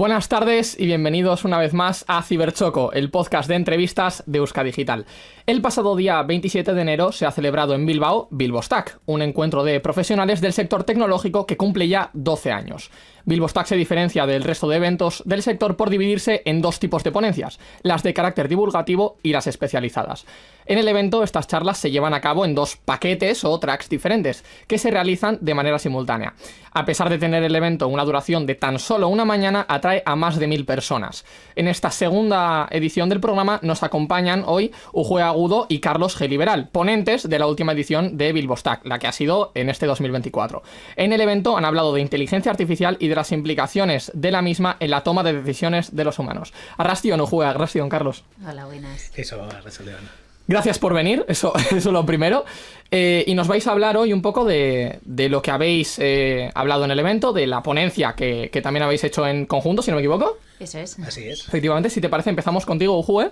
Buenas tardes y bienvenidos una vez más a Ciberchoco, el podcast de entrevistas de Euska Digital. El pasado día 27 de enero se ha celebrado en Bilbao Bilbostack, un encuentro de profesionales del sector tecnológico que cumple ya 12 años. Bilbo se diferencia del resto de eventos del sector por dividirse en dos tipos de ponencias, las de carácter divulgativo y las especializadas. En el evento estas charlas se llevan a cabo en dos paquetes o tracks diferentes, que se realizan de manera simultánea. A pesar de tener el evento una duración de tan solo una mañana, atrae a más de mil personas. En esta segunda edición del programa nos acompañan hoy Ujue Agudo y Carlos G. Liberal, ponentes de la última edición de Bilbo la que ha sido en este 2024. En el evento han hablado de inteligencia artificial y de las implicaciones de la misma en la toma de decisiones de los humanos. Arrastión o juega Ración, Carlos. Hola, buenas. Eso, Gracias por venir, eso, es lo primero. Eh, y nos vais a hablar hoy un poco de, lo que habéis eh, hablado en el evento, de la ponencia que, también habéis hecho en conjunto, si no me equivoco. Eso es. Así es. Efectivamente, si te parece, empezamos contigo, Ujue.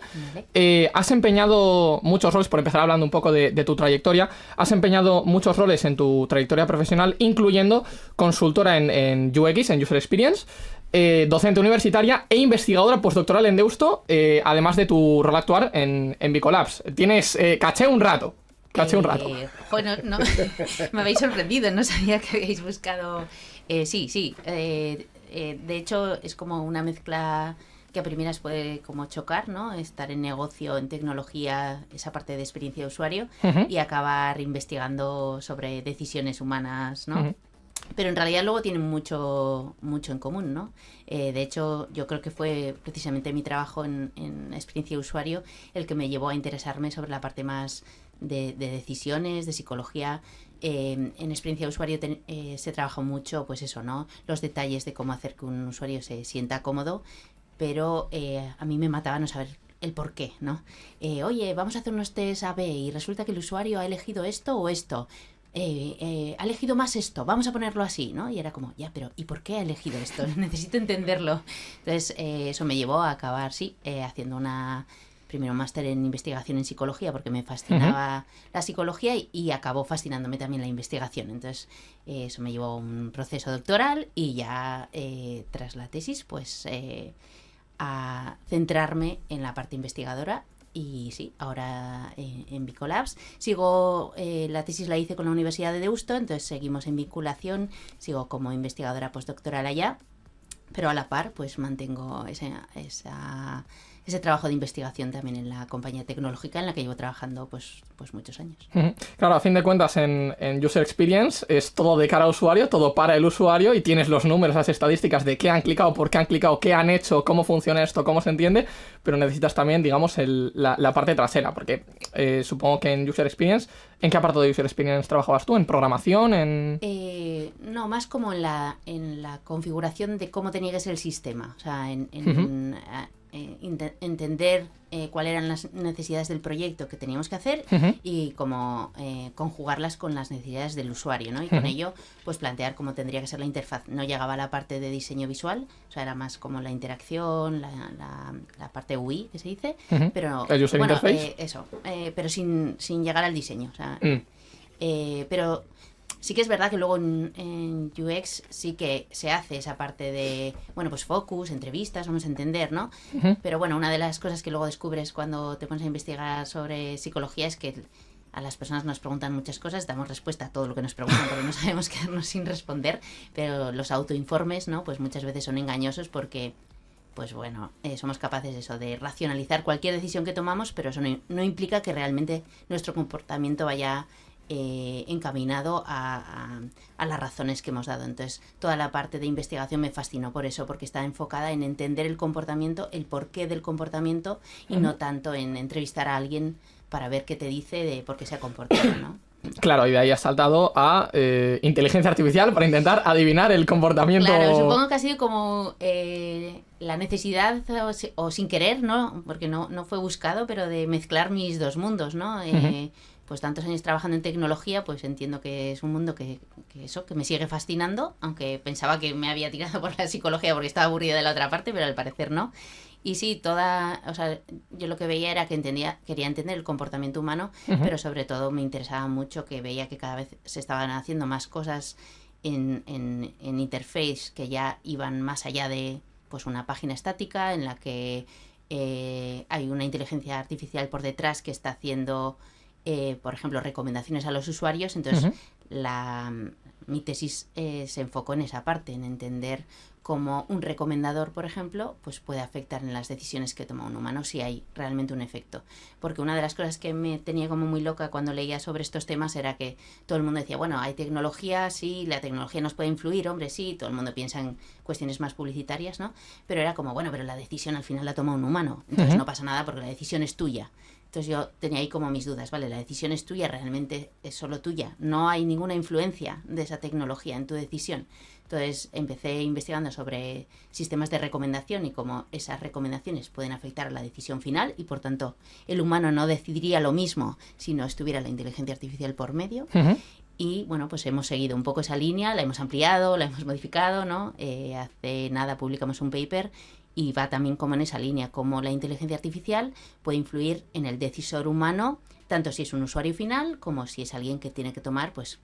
¿eh? has empeñado muchos roles, por empezar hablando un poco de, tu trayectoria, has empeñado muchos roles en tu trayectoria profesional, incluyendo consultora en, en UX, en User Experience. Eh, docente universitaria e investigadora postdoctoral en Deusto, eh, además de tu rol actual en, en Bicolabs. Tienes eh, caché un rato. Caché un rato. Bueno, me habéis sorprendido, no sabía que habéis buscado. sí, sí. de hecho, es como una mezcla que a primeras puede como chocar, ¿no? Estar en negocio, en tecnología, esa parte de experiencia de usuario y acabar investigando sobre decisiones humanas, ¿no? pero en realidad luego tienen mucho, mucho en común, ¿no? Eh, de hecho, yo creo que fue precisamente mi trabajo en, experiencia de usuario el que me llevó a interesarme sobre la parte más de, decisiones, de psicología. Eh, en experiencia de usuario eh, se trabaja mucho, pues eso, ¿no? Los detalles de cómo hacer que un usuario se sienta cómodo, pero a mí me mataba no saber el por qué, ¿no? oye, vamos a hacer unos test A-B y resulta que el usuario ha elegido esto o esto eh, eh, ha elegido más esto, vamos a ponerlo así, ¿no? Y era como, ya, pero ¿y por qué ha elegido esto? Necesito entenderlo. Entonces, eh, eso me llevó a acabar, sí, haciendo una, primero máster en investigación en psicología, porque me fascinaba la psicología y, y, acabó fascinándome también la investigación. Entonces, eso me llevó a un proceso doctoral y ya tras la tesis, pues, a centrarme en la parte investigadora y sí, ahora eh, en, Bicolabs. Sigo, eh, la tesis la hice con la Universidad de Deusto, entonces seguimos en vinculación, sigo como investigadora postdoctoral allá, pero a la par pues mantengo esa, esa ese trabajo de investigación también en la compañía tecnológica en la que llevo trabajando pues, pues muchos años. Claro, a fin de cuentas en, User Experience es todo de cara al usuario, todo para el usuario y tienes los números, las estadísticas de qué han clicado, por qué han clicado, qué han hecho, cómo funciona esto, cómo se entiende, pero necesitas también, digamos, la, parte trasera, porque eh, supongo que en User Experience, ¿en qué apartado de User Experience trabajabas tú? ¿En programación? En... Eh, no, más como en la, en la configuración de cómo te que el sistema, o sea, en, eh, entender eh, cuáles eran las necesidades del proyecto que teníamos que hacer y cómo eh, conjugarlas con las necesidades del usuario, ¿no? Y con ello, pues plantear cómo tendría que ser la interfaz. No llegaba a la parte de diseño visual, o sea, era más como la interacción, la, parte UI que se dice, pero eh, eso, pero sin, sin llegar al diseño, o sea, mm. pero Sí que es verdad que luego en, UX sí que se hace esa parte de, bueno, pues focus, entrevistas, vamos a entender, ¿no? Pero bueno, una de las cosas que luego descubres cuando te pones a investigar sobre psicología es que a las personas nos preguntan muchas cosas, damos respuesta a todo lo que nos preguntan porque no sabemos quedarnos sin responder, pero los autoinformes, ¿no? Pues muchas veces son engañosos porque pues bueno, eh, somos capaces eso de racionalizar cualquier decisión que tomamos, pero eso no implica que realmente nuestro comportamiento vaya eh, encaminado a, las razones que hemos dado. Entonces, toda la parte de investigación me fascinó por eso, porque está enfocada en entender el comportamiento, el porqué del comportamiento y no tanto en entrevistar a alguien para ver qué te dice de por qué se ha comportado, ¿no? Claro, y de ahí has saltado a eh, inteligencia artificial para intentar adivinar el comportamiento. Claro, supongo que ha sido como eh, la necesidad o, sin querer, ¿no? Porque no, no fue buscado, pero de mezclar mis dos mundos, ¿no? pues tantos años trabajando en tecnología, pues entiendo que es un mundo que, eso, que me sigue fascinando, aunque pensaba que me había tirado por la psicología porque estaba aburrida de la otra parte, pero al parecer no. Y sí, toda, o sea, yo lo que veía era que entendía, quería entender el comportamiento humano, pero sobre todo me interesaba mucho que veía que cada vez se estaban haciendo más cosas en, en, interface que ya iban más allá de pues una página estática en la que eh, hay una inteligencia artificial por detrás que está haciendo eh, por ejemplo, recomendaciones a los usuarios. Entonces, la, mi tesis eh, se enfocó en esa parte, en entender cómo un recomendador, por ejemplo, pues puede afectar en las decisiones que toma un humano si hay realmente un efecto. Porque una de las cosas que me tenía como muy loca cuando leía sobre estos temas era que todo el mundo decía, bueno, hay tecnología, sí, la tecnología nos puede influir, hombre, sí, todo el mundo piensa en cuestiones más publicitarias, ¿no? Pero era como, bueno, pero la decisión al final la toma un humano, entonces no pasa nada porque la decisión es tuya. Entonces yo tenía ahí como mis dudas, vale, la decisión es tuya, realmente es solo tuya, no hay ninguna influencia de esa tecnología en tu decisión. Entonces empecé investigando sobre sistemas de recomendación y cómo esas recomendaciones pueden afectar a la decisión final y por tanto el humano no decidiría lo mismo si no estuviera la inteligencia artificial por medio. Y bueno, pues hemos seguido un poco esa línea, la hemos ampliado, la hemos modificado, ¿no? Eh, hace nada publicamos un paper y va también como en esa línea, como la inteligencia artificial puede influir en el decisor humano, tanto si es un usuario final como si es alguien que tiene que tomar pues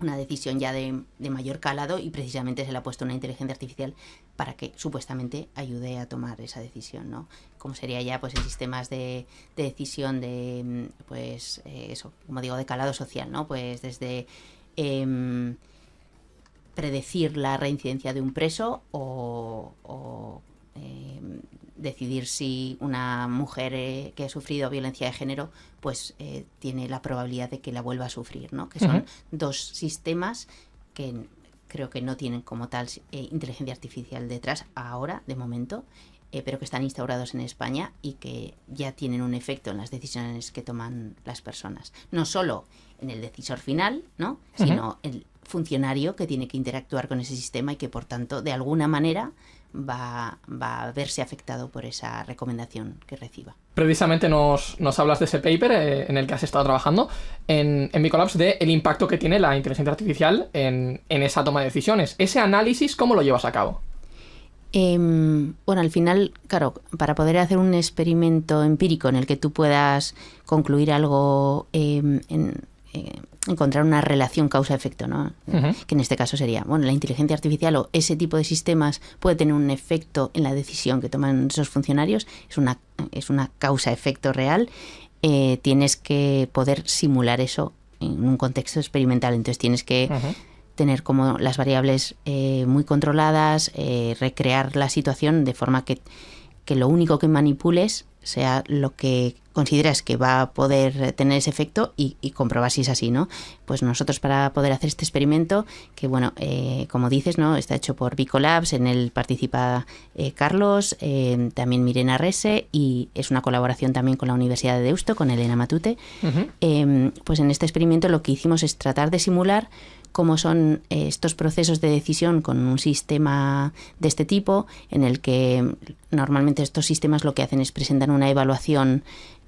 una decisión ya de, mayor calado y precisamente se le ha puesto una inteligencia artificial para que supuestamente ayude a tomar esa decisión, ¿no? Como sería ya pues en sistemas de, decisión de mm, pues eh, eso, como digo, de calado social, ¿no? Pues desde em, predecir la reincidencia de un preso o Em, decidir si una mujer eh, que ha sufrido violencia de género pues eh, tiene la probabilidad de que la vuelva a sufrir, ¿no? Que son dos sistemas que creo que no tienen como tal eh, inteligencia artificial detrás ahora, de momento, pero que están instaurados en España y que ya tienen un efecto en las decisiones que toman las personas. No solo en el decisor final, ¿no? Sino en funcionario que tiene que interactuar con ese sistema y que, por tanto, de alguna manera va, a verse afectado por esa recomendación que reciba. Precisamente nos, hablas de ese paper eh, en el que has estado trabajando en, en de el impacto que tiene la inteligencia artificial en, esa toma de decisiones. Ese análisis, ¿cómo lo llevas a cabo? Em, bueno, al final, claro, para poder hacer un experimento empírico en el que tú puedas concluir algo em, en, eh, encontrar una relación causa-efecto, ¿no? Que en este caso sería, bueno, la inteligencia artificial o ese tipo de sistemas puede tener un efecto en la decisión que toman esos funcionarios, es una, es una causa-efecto real, eh, tienes que poder simular eso en un contexto experimental, entonces tienes que... tener como las variables eh, muy controladas, recrear la situación de forma que, que, lo único que manipules sea lo que consideras que va a poder tener ese efecto y, comprobar si es así, ¿no? Pues nosotros para poder hacer este experimento, que bueno, eh, como dices, ¿no? Está hecho por Bicolabs, en él participa eh, Carlos, eh, también Mirena Rese y es una colaboración también con la Universidad de Deusto, con Elena Matute. Em, pues en este experimento lo que hicimos es tratar de simular cómo son eh, estos procesos de decisión con un sistema de este tipo, en el que normalmente estos sistemas lo que hacen es presentar una evaluación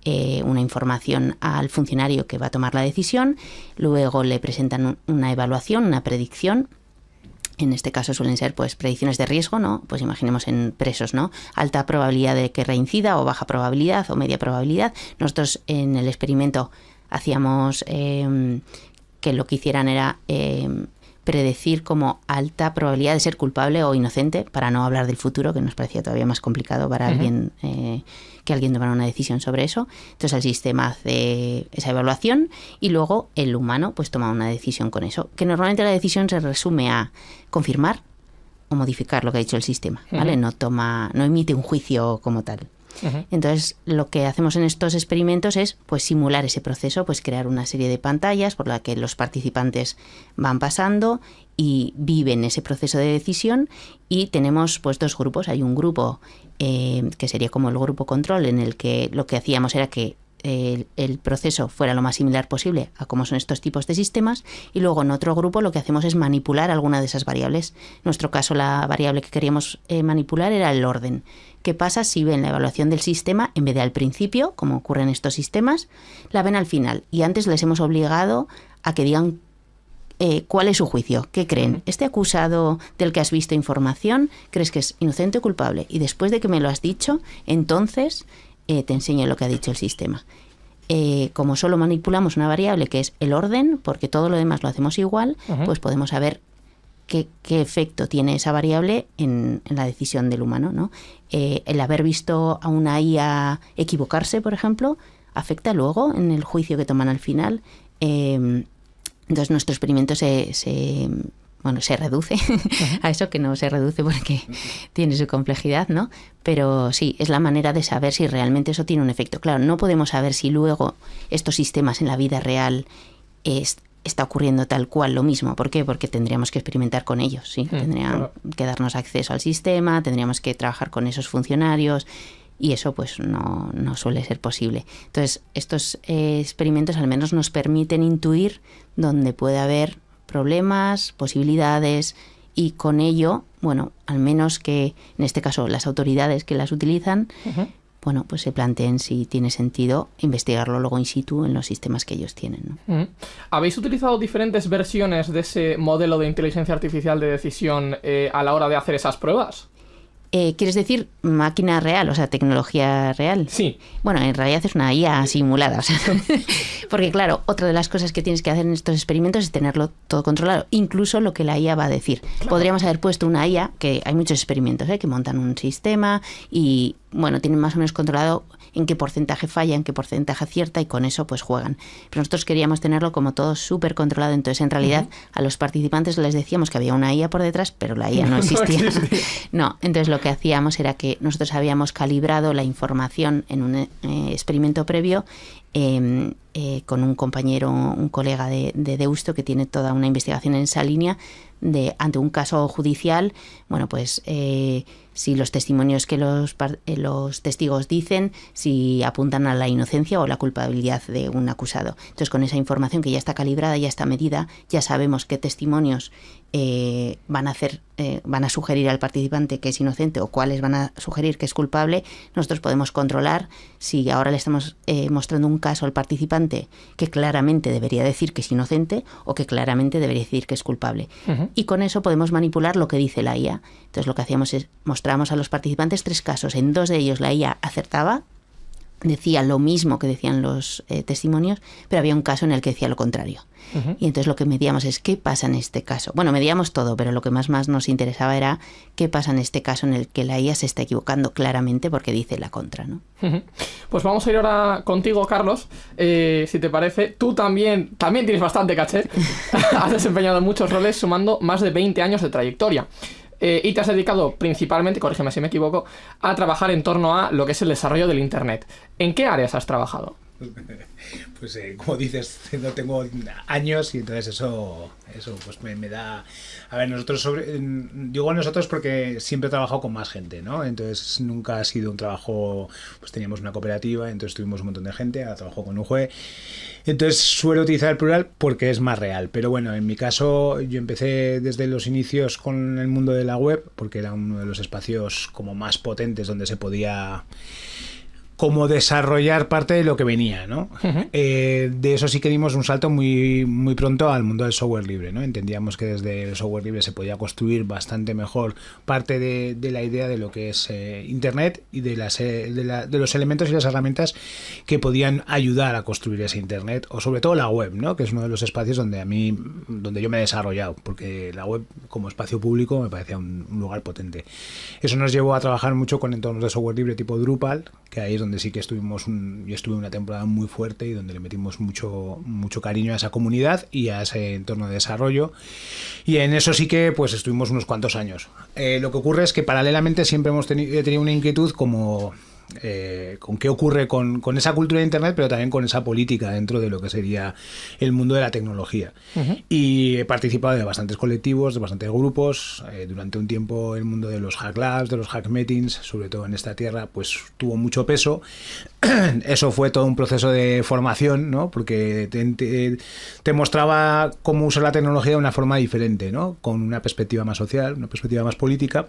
eh, una información al funcionario que va a tomar la decisión, luego le presentan una evaluación, una predicción. En este caso suelen ser pues predicciones de riesgo, ¿no? Pues imaginemos en presos, ¿no? Alta probabilidad de que reincida o baja probabilidad o media probabilidad. Nosotros en el experimento hacíamos em, que lo que hicieran era eh, predecir como alta probabilidad de ser culpable o inocente, para no hablar del futuro, que nos parecía todavía más complicado para alguien eh, que alguien tomara una decisión sobre eso. Entonces el sistema hace esa evaluación y luego el humano pues toma una decisión con eso, que normalmente la decisión se resume a confirmar o modificar lo que ha dicho el sistema, ¿vale? No toma, no emite un juicio como tal. Entonces, lo que hacemos en estos experimentos es pues simular ese proceso, pues crear una serie de pantallas por la que los participantes van pasando y viven ese proceso de decisión y tenemos pues dos grupos. Hay un grupo eh, que sería como el grupo control en el que lo que hacíamos era que el, proceso fuera lo más similar posible a cómo son estos tipos de sistemas y luego en otro grupo lo que hacemos es manipular alguna de esas variables. En nuestro caso la variable que queríamos eh, manipular era el orden. ¿Qué pasa si ven la evaluación del sistema en vez de al principio, como ocurre en estos sistemas, la ven al final y antes les hemos obligado a que digan eh, cuál es su juicio, qué creen. ¿Este acusado del que has visto información crees que es inocente o culpable? Y después de que me lo has dicho, entonces eh, te enseño lo que ha dicho el sistema. Eh, como solo manipulamos una variable que es el orden, porque todo lo demás lo hacemos igual, pues podemos saber qué, efecto tiene esa variable en, la decisión del humano. Eh, el haber visto a una IA equivocarse, por ejemplo, afecta luego en el juicio que toman al final. entonces nuestro experimento se bueno, se reduce a eso que no se reduce porque tiene su complejidad, ¿no? Pero sí, es la manera de saber si realmente eso tiene un efecto. Claro, no podemos saber si luego estos sistemas en la vida real está ocurriendo tal cual lo mismo. ¿Por qué? Porque tendríamos que experimentar con ellos, ¿sí? Mm, Tendrían que darnos acceso al sistema, tendríamos que trabajar con esos funcionarios y eso pues no, suele ser posible. Entonces, estos eh, experimentos al menos nos permiten intuir dónde puede haber problemas, posibilidades y con ello, bueno, al menos que en este caso las autoridades que las utilizan, bueno, pues se planteen si tiene sentido investigarlo luego in situ en los sistemas que ellos tienen. ¿Habéis utilizado diferentes versiones de ese modelo de inteligencia artificial de decisión eh, a la hora de hacer esas pruebas? Eh, ¿Quieres decir máquina real, o sea, tecnología real? Sí. Bueno, en realidad es una IA simulada, porque claro, otra de las cosas que tienes que hacer en estos experimentos es tenerlo todo controlado, incluso lo que la IA va a decir. Podríamos haber puesto una IA, que hay muchos experimentos, ¿eh? que montan un sistema y, bueno, tienen más o menos controlado en qué porcentaje falla, en qué porcentaje acierta y con eso pues juegan. Pero nosotros queríamos tenerlo como todo súper controlado, entonces en realidad a los participantes les decíamos que había una IA por detrás, pero la IA no, existía. No, entonces lo que hacíamos era que nosotros habíamos calibrado la información en un eh, experimento previo Em, eh, con un compañero, un colega de, Deusto que tiene toda una investigación en esa línea de ante un caso judicial, bueno, pues eh, si los testimonios que los, eh, los testigos dicen, si apuntan a la inocencia o la culpabilidad de un acusado. Entonces, con esa información que ya está calibrada, ya está medida, ya sabemos qué testimonios eh, van a hacer eh, van a sugerir al participante que es inocente o cuáles van a sugerir que es culpable, nosotros podemos controlar si ahora le estamos eh, mostrando un caso al participante que claramente debería decir que es inocente o que claramente debería decir que es culpable. Y con eso podemos manipular lo que dice la IA. Entonces lo que hacíamos es mostramos a los participantes tres casos. En dos de ellos la IA acertaba decía lo mismo que decían los eh, testimonios, pero había un caso en el que decía lo contrario. Y entonces lo que medíamos es qué pasa en este caso. Bueno, medíamos todo, pero lo que más más nos interesaba era qué pasa en este caso en el que la IA se está equivocando claramente porque dice la contra, ¿no? Pues vamos a ir ahora contigo, Carlos, eh, si te parece. Tú también, también tienes bastante caché. Has desempeñado muchos roles sumando más de 20 años de trayectoria. Eh, y te has dedicado principalmente, corrígeme si me equivoco, a trabajar en torno a lo que es el desarrollo del Internet. ¿En qué áreas has trabajado? pues eh, como dices, no tengo años y entonces eso, eso pues me, me da... A ver, nosotros sobre... Digo nosotros porque siempre he trabajado con más gente, ¿no? Entonces nunca ha sido un trabajo, pues teníamos una cooperativa, entonces tuvimos un montón de gente, ahora trabajo con un juez. Entonces suelo utilizar el plural porque es más real. Pero bueno, en mi caso yo empecé desde los inicios con el mundo de la web porque era uno de los espacios como más potentes donde se podía como desarrollar parte de lo que venía, ¿no? Eh, de eso sí que dimos un salto muy, muy pronto al mundo del software libre, ¿no? Entendíamos que desde el software libre se podía construir bastante mejor parte de, la idea de lo que es eh, Internet y de, las, eh, de, los elementos y las herramientas que podían ayudar a construir ese Internet, o sobre todo la web, ¿no? Que es uno de los espacios donde a mí, donde yo me he desarrollado, porque la web como espacio público me parecía un, un lugar potente. Eso nos llevó a trabajar mucho con entornos de software libre tipo Drupal, que ahí es donde sí que estuvimos, y estuve una temporada muy fuerte y donde le metimos mucho, mucho cariño a esa comunidad y a ese entorno de desarrollo. Y en eso sí que pues estuvimos unos cuantos años. Eh, lo que ocurre es que paralelamente siempre hemos tenido, tenido una inquietud como eh, con qué ocurre con, esa cultura de Internet, pero también con esa política dentro de lo que sería el mundo de la tecnología. Y he participado de bastantes colectivos, de bastantes grupos. Eh, durante un tiempo el mundo de los hack labs, de los hack meetings, sobre todo en esta tierra, pues tuvo mucho peso. Eso fue todo un proceso de formación, ¿no? Porque te, mostraba cómo usar la tecnología de una forma diferente, ¿no? Con una perspectiva más social, una perspectiva más política.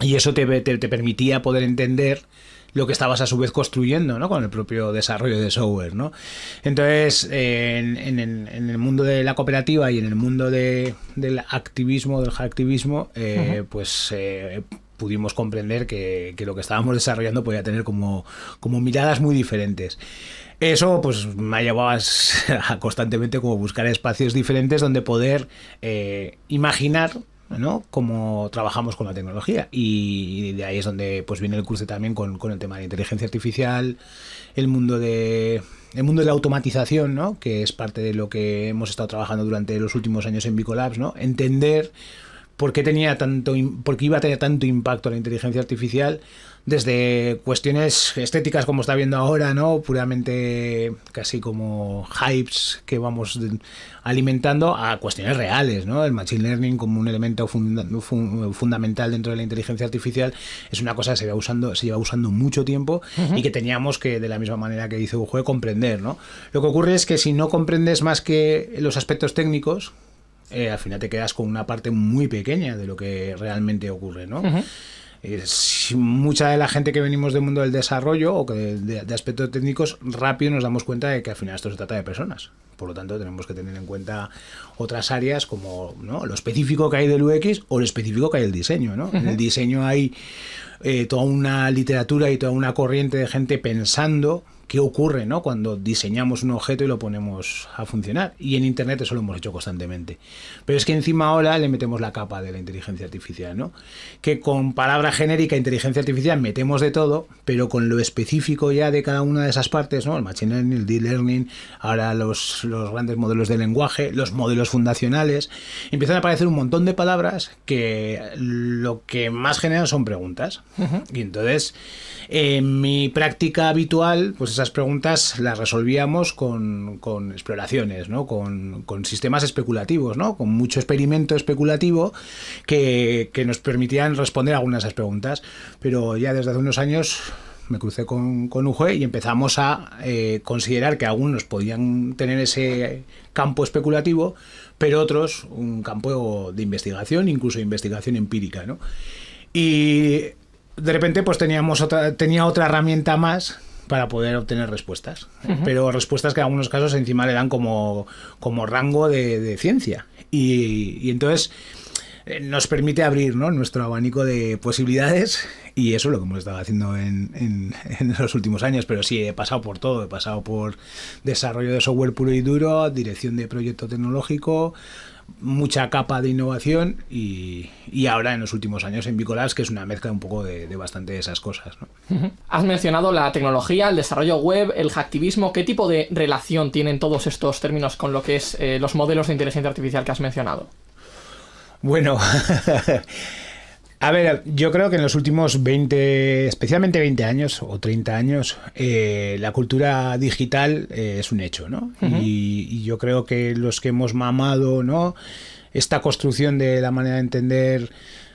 Y eso te, permitía poder entender lo que estabas a su vez construyendo, Con el propio desarrollo de software, Entonces, en, el mundo de la cooperativa y en el mundo del activismo, del hacktivismo, eh, pues eh, pudimos comprender que, lo que estábamos desarrollando podía tener como, miradas muy diferentes. Eso pues me ha llevado a, a constantemente como buscar espacios diferentes donde poder eh, imaginar ¿no? Cómo trabajamos con la tecnología. Y de ahí es donde pues viene el curso también con, el tema de inteligencia artificial, el mundo de el mundo de la automatización, ¿no? Que es parte de lo que hemos estado trabajando durante los últimos años en Bicolabs, ¿no? Entender por qué tenía tanto por qué iba a tener tanto impacto la inteligencia artificial desde cuestiones estéticas como está viendo ahora, ¿no? Puramente casi como hypes que vamos alimentando a cuestiones reales, ¿no? El machine learning como un elemento fundamental dentro de la inteligencia artificial es una cosa que se lleva usando, se lleva usando mucho tiempo y que teníamos que, de la misma manera que dice Bujue, comprender, ¿no? Lo que ocurre es que si no comprendes más que los aspectos técnicos, eh, al final te quedas con una parte muy pequeña de lo que realmente ocurre, ¿no? Eh, mucha de la gente que venimos del mundo del desarrollo o de, aspectos técnicos, rápido nos damos cuenta de que al final esto se trata de personas. Por lo tanto, tenemos que tener en cuenta otras áreas como ¿no? lo específico que hay del UX o lo específico que hay del diseño. ¿no? En el diseño hay eh, toda una literatura y toda una corriente de gente pensando qué ocurre ¿no? cuando diseñamos un objeto y lo ponemos a funcionar. Y en Internet eso lo hemos hecho constantemente. Pero es que encima ahora le metemos la capa de la inteligencia artificial, ¿no? Que con palabra genérica inteligencia artificial metemos de todo, pero con lo específico ya de cada una de esas partes, ¿no? El machine learning, el deep learning, ahora los, los grandes modelos de lenguaje, los modelos fundacionales, empiezan a aparecer un montón de palabras que lo que más generan son preguntas. Y entonces, en mi práctica habitual, pues esas preguntas las resolvíamos con, con exploraciones, ¿no? Con, con, sistemas especulativos, ¿no? con mucho experimento especulativo que, que nos permitían responder algunas de esas preguntas. Pero ya desde hace unos años me crucé con, con y empezamos a eh, considerar que algunos podían tener ese campo especulativo, pero otros un campo de investigación, incluso investigación empírica. ¿no? Y de repente pues teníamos otra, tenía otra herramienta más para poder obtener respuestas. Pero respuestas que en algunos casos encima le dan como, como rango de, ciencia. y entonces eh, nos permite abrir nuestro abanico de posibilidades y eso es lo que hemos estado haciendo en, en, los últimos años, pero sí, he pasado por todo, he pasado por desarrollo de software puro y duro, dirección de proyecto tecnológico, mucha capa de innovación y, ahora en los últimos años en Bicolas, que es una mezcla un poco de, bastante de esas cosas. Has mencionado la tecnología, el desarrollo web, el hacktivismo. ¿Qué tipo de relación tienen todos estos términos con lo que es eh, los modelos de inteligencia artificial que has mencionado? Bueno, a ver, yo creo que en los últimos 20, especialmente 20 años o 30 años, eh, la cultura digital eh, es un hecho, ¿no? y, yo creo que los que hemos mamado, ¿no? Esta construcción de la manera de entender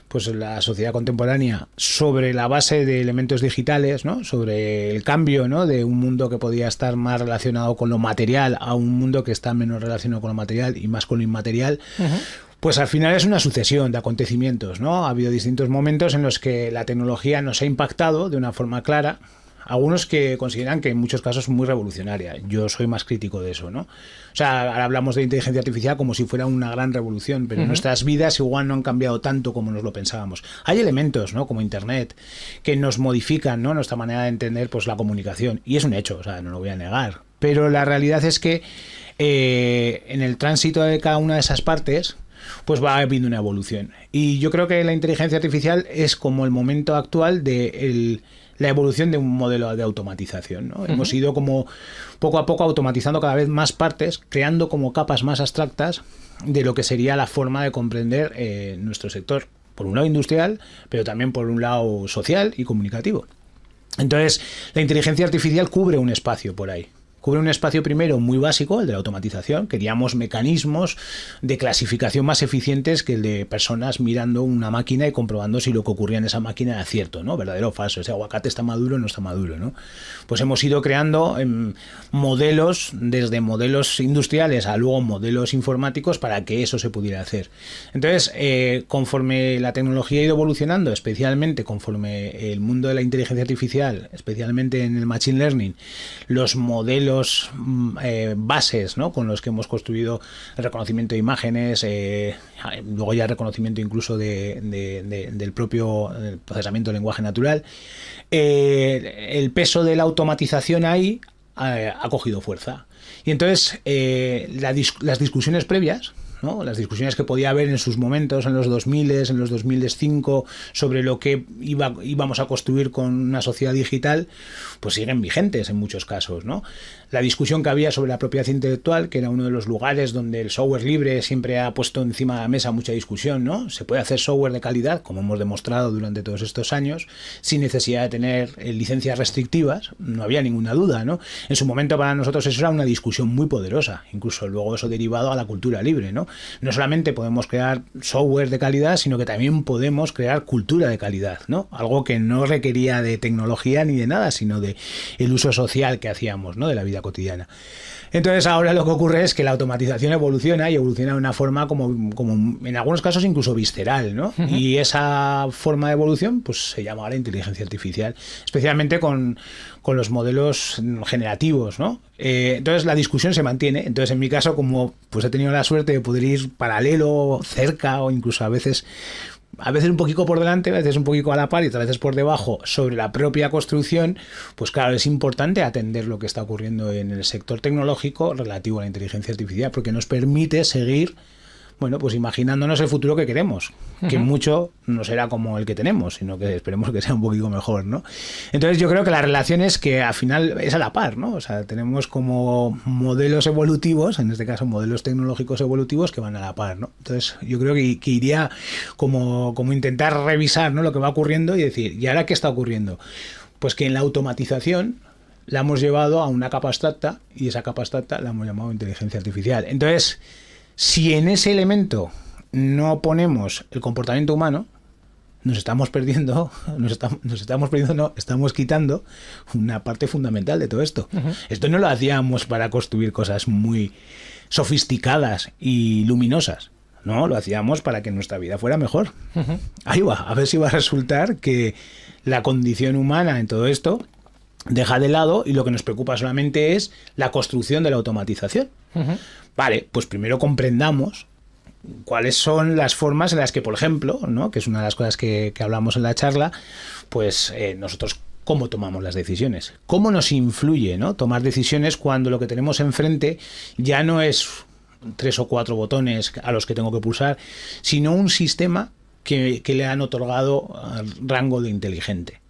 pues la sociedad contemporánea sobre la base de elementos digitales, ¿no? sobre el cambio ¿no? de un mundo que podía estar más relacionado con lo material a un mundo que está menos relacionado con lo material y más con lo inmaterial. Pues al final es una sucesión de acontecimientos, ¿no? Ha habido distintos momentos en los que la tecnología nos ha impactado de una forma clara, algunos que consideran que en muchos casos es muy revolucionaria. Yo soy más crítico de eso, ¿no? O sea, ahora hablamos de inteligencia artificial como si fuera una gran revolución, pero nuestras vidas igual no han cambiado tanto como nos lo pensábamos. Hay elementos, ¿no? Como Internet, que nos modifican, ¿no? Nuestra manera de entender, pues, la comunicación. Y es un hecho, o sea, no lo voy a negar. Pero la realidad es que eh, en el tránsito de cada una de esas partes, pues va habiendo una evolución. Y yo creo que la inteligencia artificial es como el momento actual de la evolución de un modelo de automatización. Hemos ido como poco a poco automatizando cada vez más partes, creando como capas más abstractas de lo que sería la forma de comprender eh, nuestro sector, por un lado industrial, pero también por un lado social y comunicativo. Entonces, la inteligencia artificial cubre un espacio por ahí cubre un espacio primero muy básico, el de la automatización. Queríamos mecanismos de clasificación más eficientes que el de personas mirando una máquina y comprobando si lo que ocurría en esa máquina era cierto, ¿no? Verdadero o falso. Ese aguacate está maduro o no está maduro, Pues hemos ido creando em, modelos, desde modelos industriales a luego modelos informáticos para que eso se pudiera hacer. Entonces, eh, conforme la tecnología ha ido evolucionando, especialmente conforme el mundo de la inteligencia artificial, especialmente en el machine learning, los modelos Mm, eh, bases con los que hemos construido el reconocimiento de imágenes, eh, eh, luego ya el reconocimiento incluso del propio procesamiento del lenguaje natural, el peso de la automatización ahí ha, cogido fuerza. Y entonces las discusiones previas las discusiones que podía haber en sus momentos, en los 2000, en los 2005, sobre lo que iba, íbamos a construir con una sociedad digital, pues siguen vigentes en muchos casos. ¿no? La discusión que había sobre la propiedad intelectual, que era uno de los lugares donde el software libre siempre ha puesto encima de la mesa mucha discusión, ¿no? Se puede hacer software de calidad, como hemos demostrado durante todos estos años, sin necesidad de tener eh, licencias restrictivas, no había ninguna duda, ¿no? En su momento para nosotros eso era una discusión muy poderosa, incluso luego eso derivado a la cultura libre, ¿no? no solamente podemos crear software de calidad, sino que también podemos crear cultura de calidad, ¿no? Algo que no requería de tecnología ni de nada, sino de el uso social que hacíamos, ¿no? De la vida cotidiana. Entonces ahora lo que ocurre es que la automatización evoluciona y evoluciona de una forma como, como en algunos casos incluso visceral, ¿no? Y esa forma de evolución pues se llama la inteligencia artificial, especialmente con, los modelos generativos, ¿no? Eh, entonces la discusión se mantiene. Entonces en mi caso como pues he tenido la suerte de poder ir paralelo, cerca o incluso a veces a veces un poquito por delante, a veces un poquito a la par y otras veces por debajo sobre la propia construcción, pues claro, es importante atender lo que está ocurriendo en el sector tecnológico relativo a la inteligencia artificial, porque nos permite seguir bueno, pues imaginándonos el futuro que queremos, que mucho no será como el que tenemos, sino que esperemos que sea un poquito mejor, ¿no? Entonces yo creo que la relación es que al final es a la par, ¿no? O sea, tenemos como modelos evolutivos, en este caso modelos tecnológicos evolutivos que van a la par, ¿no? Entonces yo creo que, iría como, como intentar revisar ¿no? lo que va ocurriendo y decir, ¿y ahora qué está ocurriendo? Pues que en la automatización la hemos llevado a una capa abstracta y esa capa abstracta la hemos llamado inteligencia artificial. Entonces, si en ese elemento no ponemos el comportamiento humano, nos estamos perdiendo, nos estamos, perdiendo, no, estamos quitando una parte fundamental de todo esto. Esto no lo hacíamos para construir cosas muy sofisticadas y luminosas. No, lo hacíamos para que nuestra vida fuera mejor. Ahí va, a ver si va a resultar que la condición humana en todo esto deja de lado y lo que nos preocupa solamente es la construcción de la automatización. Vale, pues primero comprendamos cuáles son las formas en las que, por ejemplo, ¿no? que es una de las cosas que, hablamos en la charla, pues eh, nosotros cómo tomamos las decisiones, cómo nos influye ¿no? tomar decisiones cuando lo que tenemos enfrente ya no es tres o cuatro botones a los que tengo que pulsar, sino un sistema que, que le han otorgado rango de inteligente.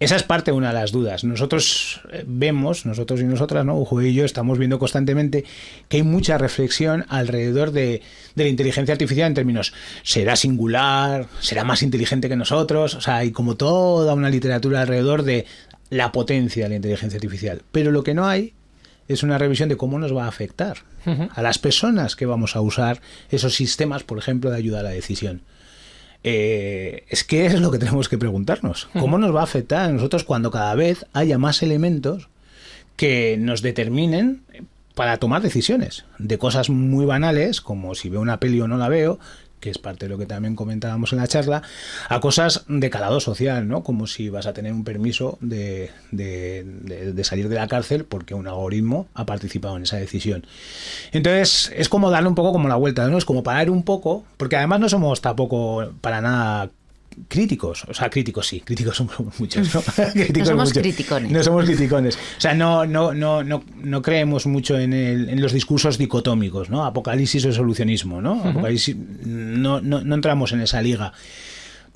Esa es parte de una de las dudas. Nosotros eh, vemos, nosotros y nosotras, ¿no? y yo estamos viendo constantemente que hay mucha reflexión alrededor de, de, la inteligencia artificial en términos, ¿será singular? ¿Será más inteligente que nosotros? O sea, hay como toda una literatura alrededor de la potencia de la inteligencia artificial. Pero lo que no hay es una revisión de cómo nos va a afectar a las personas que vamos a usar esos sistemas, por ejemplo, de ayuda a la decisión. Eh, es que es lo que tenemos que preguntarnos. ¿Cómo nos va a afectar a nosotros cuando cada vez haya más elementos que nos determinen para tomar decisiones de cosas muy banales, como si veo una peli o no la veo, que es parte de lo que también comentábamos en la charla, a cosas de calado social, ¿no? Como si vas a tener un permiso de, salir de la cárcel porque un algoritmo ha participado en esa decisión. Entonces, es como darle un poco como la vuelta, ¿no? Es como parar un poco, porque además no somos tampoco para nada críticos, o sea, críticos sí, críticos somos muchos, ¿no? somos muchos. criticones. No somos criticones. O sea, no, no, no, no, no creemos mucho en, en los discursos dicotómicos, ¿no? Apocalipsis o solucionismo, ¿no? no, no, no entramos en esa liga.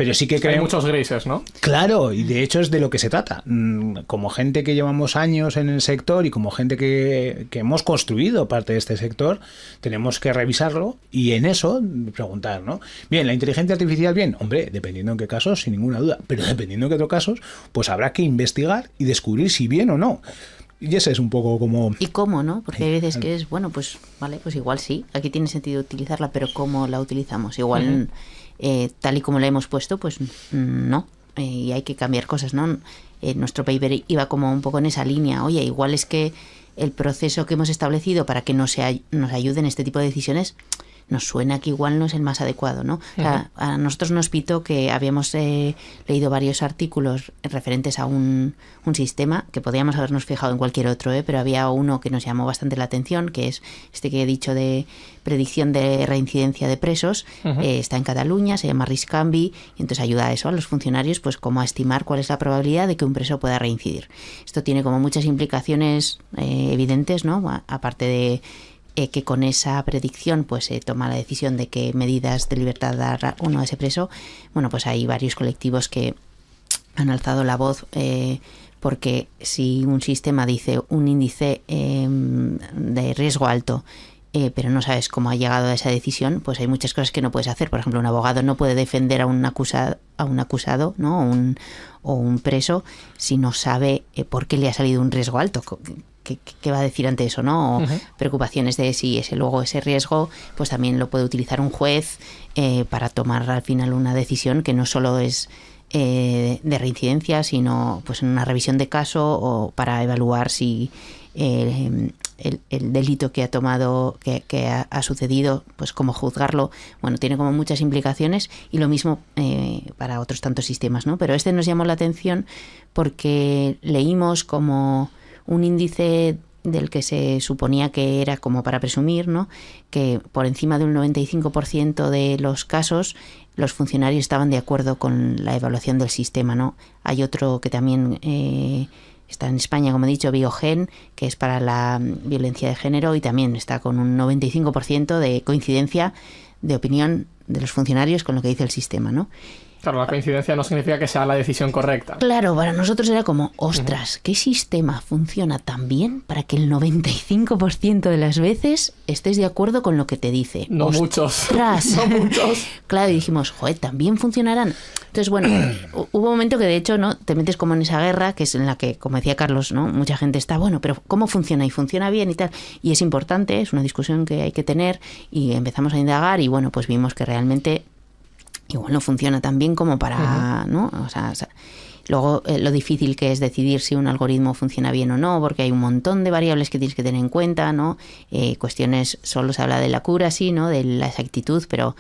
Pero sí que creo... Hay muchos grises, ¿no? Claro, y de hecho es de lo que se trata. Mm, como gente que llevamos años en el sector y como gente que, hemos construido parte de este sector, tenemos que revisarlo y en eso preguntar, ¿no? Bien, la inteligencia artificial, bien, hombre, dependiendo en qué casos, sin ninguna duda, pero dependiendo en qué otros casos, pues habrá que investigar y descubrir si bien o no. Y ese es un poco como... Y cómo, ¿no? Porque hay veces que es, bueno, pues vale, pues igual sí, aquí tiene sentido utilizarla, pero ¿cómo la utilizamos? Igual... Eh, tal y como la hemos puesto, pues mm, no, eh, y hay que cambiar cosas, ¿no? Eh, nuestro paper iba como un poco en esa línea, oye, igual es que el proceso que hemos establecido para que nos, nos ayuden este tipo de decisiones nos suena que igual no es el más adecuado, ¿no? O sea, a nosotros nos pito que habíamos eh, leído varios artículos referentes a un, sistema que podríamos habernos fijado en cualquier otro, ¿eh? pero había uno que nos llamó bastante la atención, que es este que he dicho de predicción de reincidencia de presos, eh, está en Cataluña, se llama Riscambi, y entonces ayuda a eso, a los funcionarios, pues como a estimar cuál es la probabilidad de que un preso pueda reincidir. Esto tiene como muchas implicaciones eh, evidentes, ¿no? aparte de eh, que con esa predicción pues se eh, toma la decisión de qué medidas de libertad dar uno a ese preso, bueno, pues hay varios colectivos que han alzado la voz eh, porque si un sistema dice un índice em, de riesgo alto, pero no sabes cómo ha llegado a esa decisión, pues hay muchas cosas que no puedes hacer. Por ejemplo, un abogado no puede defender a un acusado, a un acusado ¿no? o, un, o un preso si no sabe por qué le ha salido un riesgo alto ¿Qué, va a decir ante eso? ¿no? preocupaciones de si ese luego ese riesgo, pues también lo puede utilizar un juez eh, para tomar al final una decisión que no solo es eh, de reincidencia, sino pues en una revisión de caso o para evaluar si eh, el, delito que ha tomado, que, ha, ha, sucedido, pues cómo juzgarlo. Bueno, tiene como muchas implicaciones y lo mismo para otros tantos sistemas, ¿no? Pero este nos llamó la atención porque leímos como un índice del que se suponía que era como para presumir, ¿no? que por encima de un 95% de los casos los funcionarios estaban de acuerdo con la evaluación del sistema. ¿no? Hay otro que también eh, está en España, como he dicho, Biogen, que es para la mm, violencia de género y también está con un 95% de coincidencia de opinión de los funcionarios con lo que dice el sistema. ¿no? Claro, la coincidencia no significa que sea la decisión correcta. Claro, para nosotros era como, ostras, ¿qué sistema funciona tan bien para que el 95% de las veces estés de acuerdo con lo que te dice? No ostras. muchos. no muchos. claro, y dijimos, joder, también funcionarán. Entonces, bueno, hubo un momento que de hecho, ¿no? Te metes como en esa guerra, que es en la que, como decía Carlos, ¿no? Mucha gente está, bueno, pero ¿cómo funciona? Y funciona bien y tal. Y es importante, es una discusión que hay que tener y empezamos a indagar y bueno, pues vimos que realmente igual no funciona tan bien como para, ¿no? O sea, luego eh, lo difícil que es decidir si un algoritmo funciona bien o no, porque hay un montón de variables que tienes que tener en cuenta, ¿no? Eh, cuestiones, solo se habla de la cura, sí, ¿no? De la exactitud, pero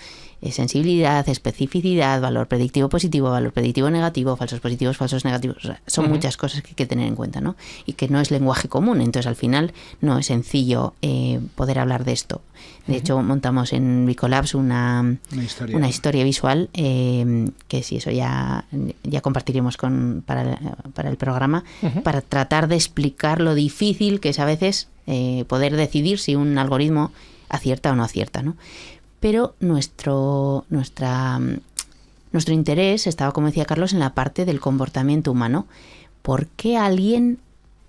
eh, sensibilidad, especificidad, valor predictivo positivo, valor predictivo negativo, falsos positivos, falsos negativos. son muchas cosas que hay que tener en cuenta, ¿no? Y que no es lenguaje común, entonces al final no es sencillo eh, poder hablar de esto. De hecho, montamos en Bicolabs una, una, historia. visual, eh, que si eso ya, ya compartiremos con, para, el programa, para tratar de explicar lo difícil que es a veces eh, poder decidir si un algoritmo acierta o no acierta, ¿no? pero nuestro, nuestra, nuestro interés estaba, como decía Carlos, en la parte del comportamiento humano. ¿Por qué alguien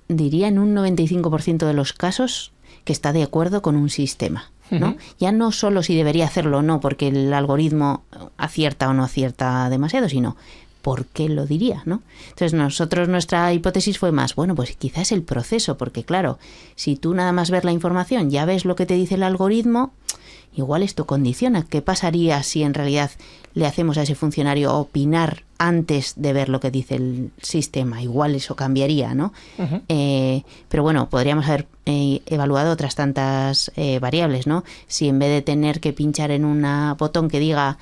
diría en un 95% de los casos que está de acuerdo con un sistema? ¿no? Ya no solo si debería hacerlo o no, porque el algoritmo acierta o no acierta demasiado, sino por qué lo diría, ¿no? Entonces nosotros nuestra hipótesis fue más, bueno, pues quizás el proceso, porque claro, si tú nada más ves la información, ya ves lo que te dice el algoritmo, Igual esto condiciona. ¿Qué pasaría si en realidad le hacemos a ese funcionario opinar antes de ver lo que dice el sistema? Igual eso cambiaría, ¿no? Eh, pero bueno, podríamos haber eh, evaluado otras tantas eh, variables, ¿no? Si en vez de tener que pinchar en un botón que diga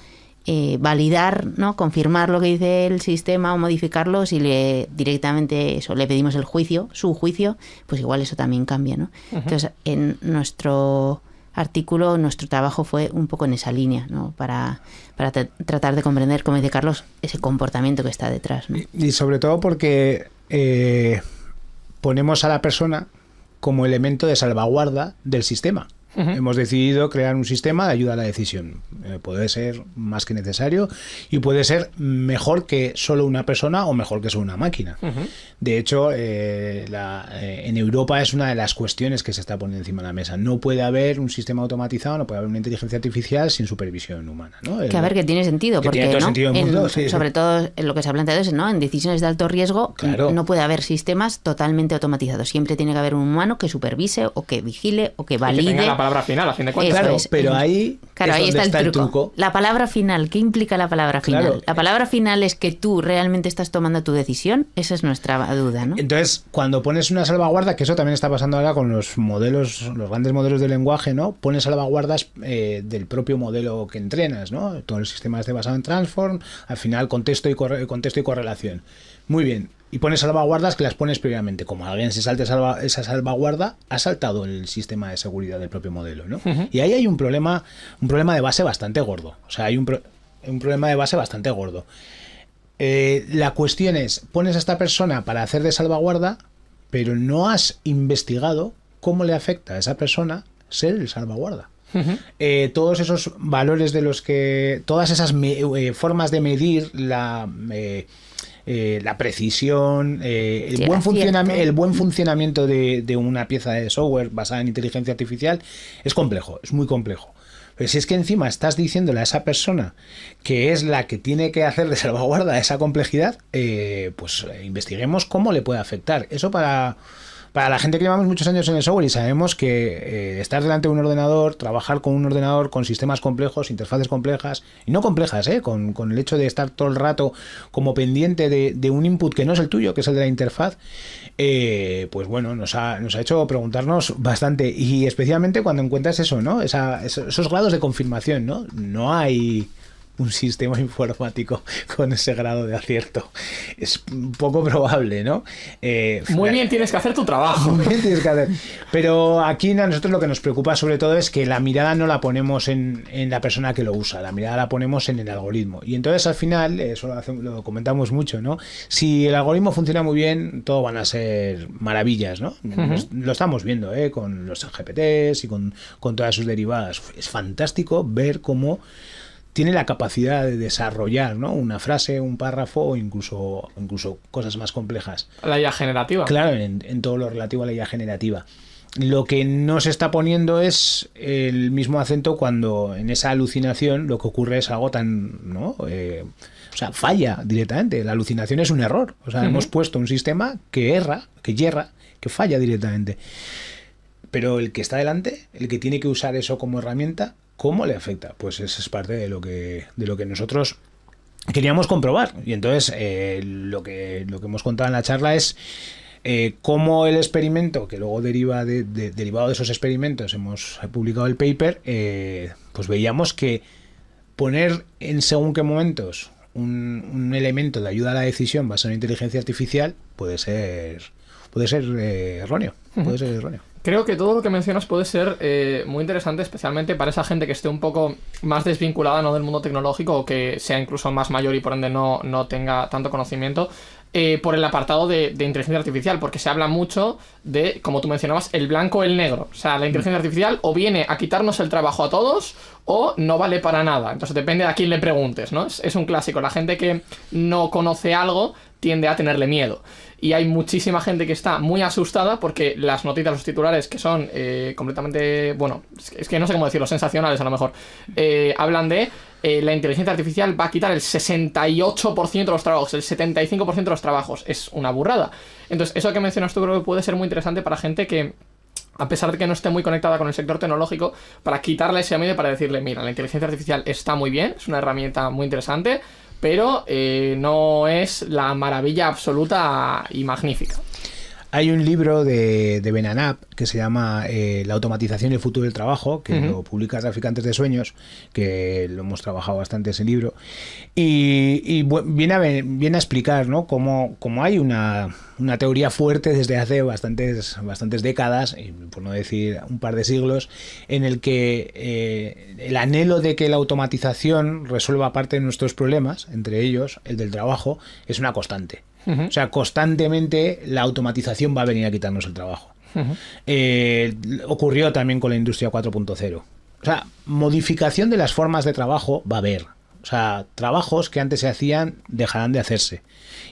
validar, ¿no? confirmar lo que dice el sistema o modificarlo, si le directamente eso, le pedimos el juicio, su juicio, pues igual eso también cambia, ¿no? Entonces, en nuestro artículo nuestro trabajo fue un poco en esa línea, para, tratar de comprender, como dice Carlos, ese comportamiento que está detrás. Y, y, sobre todo porque eh, ponemos a la persona como elemento de salvaguarda del sistema. Hemos decidido crear un sistema de ayuda a la decisión. Eh, puede ser más que necesario y puede ser mejor que solo una persona o mejor que solo una máquina. De hecho, eh, eh, en Europa es una de las cuestiones que se está poniendo encima de la mesa. No puede haber un sistema automatizado, no puede haber una inteligencia artificial sin supervisión humana. Que a ver, que tiene sentido. porque, tiene todo sentido Sobre todo en lo que se ha planteado es, ¿no? En decisiones de alto riesgo no puede haber sistemas totalmente automatizados. Siempre tiene que haber un humano que supervise o que vigile o que valide palabra final, claro, pero ahí, está, el, truco. La palabra final, ¿qué implica la palabra final? La palabra final es que tú realmente estás tomando tu decisión, esa es nuestra duda, ¿no? Entonces, cuando pones una salvaguarda, que eso también está pasando ahora con los modelos, los grandes modelos de lenguaje, ¿no? Pones salvaguardas eh, del propio modelo que entrenas, ¿no? Todo el sistema esté basado en transform, al final contexto y, contexto y correlación. Muy bien. Y pones salvaguardas que las pones previamente. Como alguien se salte esa salvaguarda, ha saltado el sistema de seguridad del propio modelo, ¿no? Y ahí hay un problema, un problema de base bastante gordo. O sea, hay un, un problema de base bastante gordo. Eh, la cuestión es, pones a esta persona para hacer de salvaguarda, pero no has investigado cómo le afecta a esa persona ser el salvaguarda. Eh, todos esos valores de los que. todas esas eh, formas de medir la. Eh, la precisión, eh, el, buen buen el, buen funcionamiento de, de, una pieza de software basada en inteligencia artificial es complejo, es muy complejo. Pero si es que encima estás diciéndole a esa persona que es la que tiene que hacer de salvaguarda esa complejidad, eh, pues eh, investiguemos cómo le puede afectar. Eso para para la gente que llevamos muchos años en el software y sabemos que eh, estar delante de un ordenador, trabajar con un ordenador, con sistemas complejos, interfaces complejas, y no complejas, eh, con, el hecho de estar todo el rato como pendiente de, un input que no es el tuyo, que es el de la interfaz, eh, pues bueno, nos ha, hecho preguntarnos bastante. Y especialmente cuando encuentras eso, ¿no? esos, esos grados de confirmación, ¿no? No hay un sistema informático con ese grado de acierto. Es poco probable, ¿no? Eh, muy bien tienes que hacer tu trabajo. Muy bien tienes que hacer. Pero aquí a nosotros lo que nos preocupa sobre todo es que la mirada no la ponemos en, la persona que lo usa, la mirada la ponemos en el algoritmo. Y entonces al final, eso lo, comentamos mucho, ¿no? Si el algoritmo funciona muy bien, todo van a ser maravillas, ¿no? Lo estamos viendo, ¿eh? Con los GPTs y con, con todas sus derivadas. Es fantástico ver cómo tiene la capacidad de desarrollar ¿no? una frase, un párrafo o incluso, incluso cosas más complejas. La IA generativa. Claro, en, todo lo relativo a la IA generativa. Lo que no se está poniendo es el mismo acento cuando en esa alucinación lo que ocurre es algo tan... ¿no? Eh, o sea, falla directamente. La alucinación es un error. O sea, hemos puesto un sistema que erra, que yerra, que falla directamente. Pero el que está delante, el que tiene que usar eso como herramienta, ¿Cómo le afecta? Pues eso es parte de lo que, de lo que nosotros queríamos comprobar. Y entonces eh, lo, que, lo que hemos contado en la charla es eh, cómo el experimento, que luego deriva de, derivado de esos experimentos, hemos publicado el paper, eh, pues veíamos que poner en según qué momentos un, elemento de ayuda a la decisión basado en inteligencia artificial puede ser, puede ser erróneo. Puede ser erróneo. Creo que todo lo que mencionas puede ser eh, muy interesante, especialmente para esa gente que esté un poco más desvinculada ¿no? del mundo tecnológico o que sea incluso más mayor y por ende no, no tenga tanto conocimiento. Eh, por el apartado de, inteligencia artificial, porque se habla mucho de, como tú mencionabas, el blanco o el negro. O sea, la inteligencia mm. artificial o viene a quitarnos el trabajo a todos o no vale para nada. Entonces depende de a quién le preguntes, ¿no? Es, es un clásico. La gente que no conoce algo tiende a tenerle miedo y hay muchísima gente que está muy asustada porque las noticias, los titulares que son eh, completamente, bueno, es que no sé cómo decirlo, sensacionales a lo mejor, eh, hablan de eh, la inteligencia artificial va a quitar el 68% de los trabajos, el 75% de los trabajos. Es una burrada. Entonces, eso que mencionas tú creo que puede ser muy interesante para gente que a pesar de que no esté muy conectada con el sector tecnológico, para quitarle ese miedo, para decirle, mira, la inteligencia artificial está muy bien, es una herramienta muy interesante, pero eh, no es la maravilla absoluta y magnífica. Hay un libro de, de Benanap que se llama eh, La automatización y el futuro del trabajo, que lo publica Traficantes de Sueños, que lo hemos trabajado bastante ese libro. Y, viene, a, explicar ¿no? cómo, cómo hay una, una, teoría fuerte desde hace bastantes, bastantes décadas, y por no decir un par de siglos, en el que eh, el anhelo de que la automatización resuelva parte de nuestros problemas, entre ellos el del trabajo, es una constante. O sea, constantemente la automatización va a venir a quitarnos el trabajo. Eh, ocurrió también con la industria 4.0. O sea, modificación de las formas de trabajo va a haber. O sea, trabajos que antes se hacían dejarán de hacerse.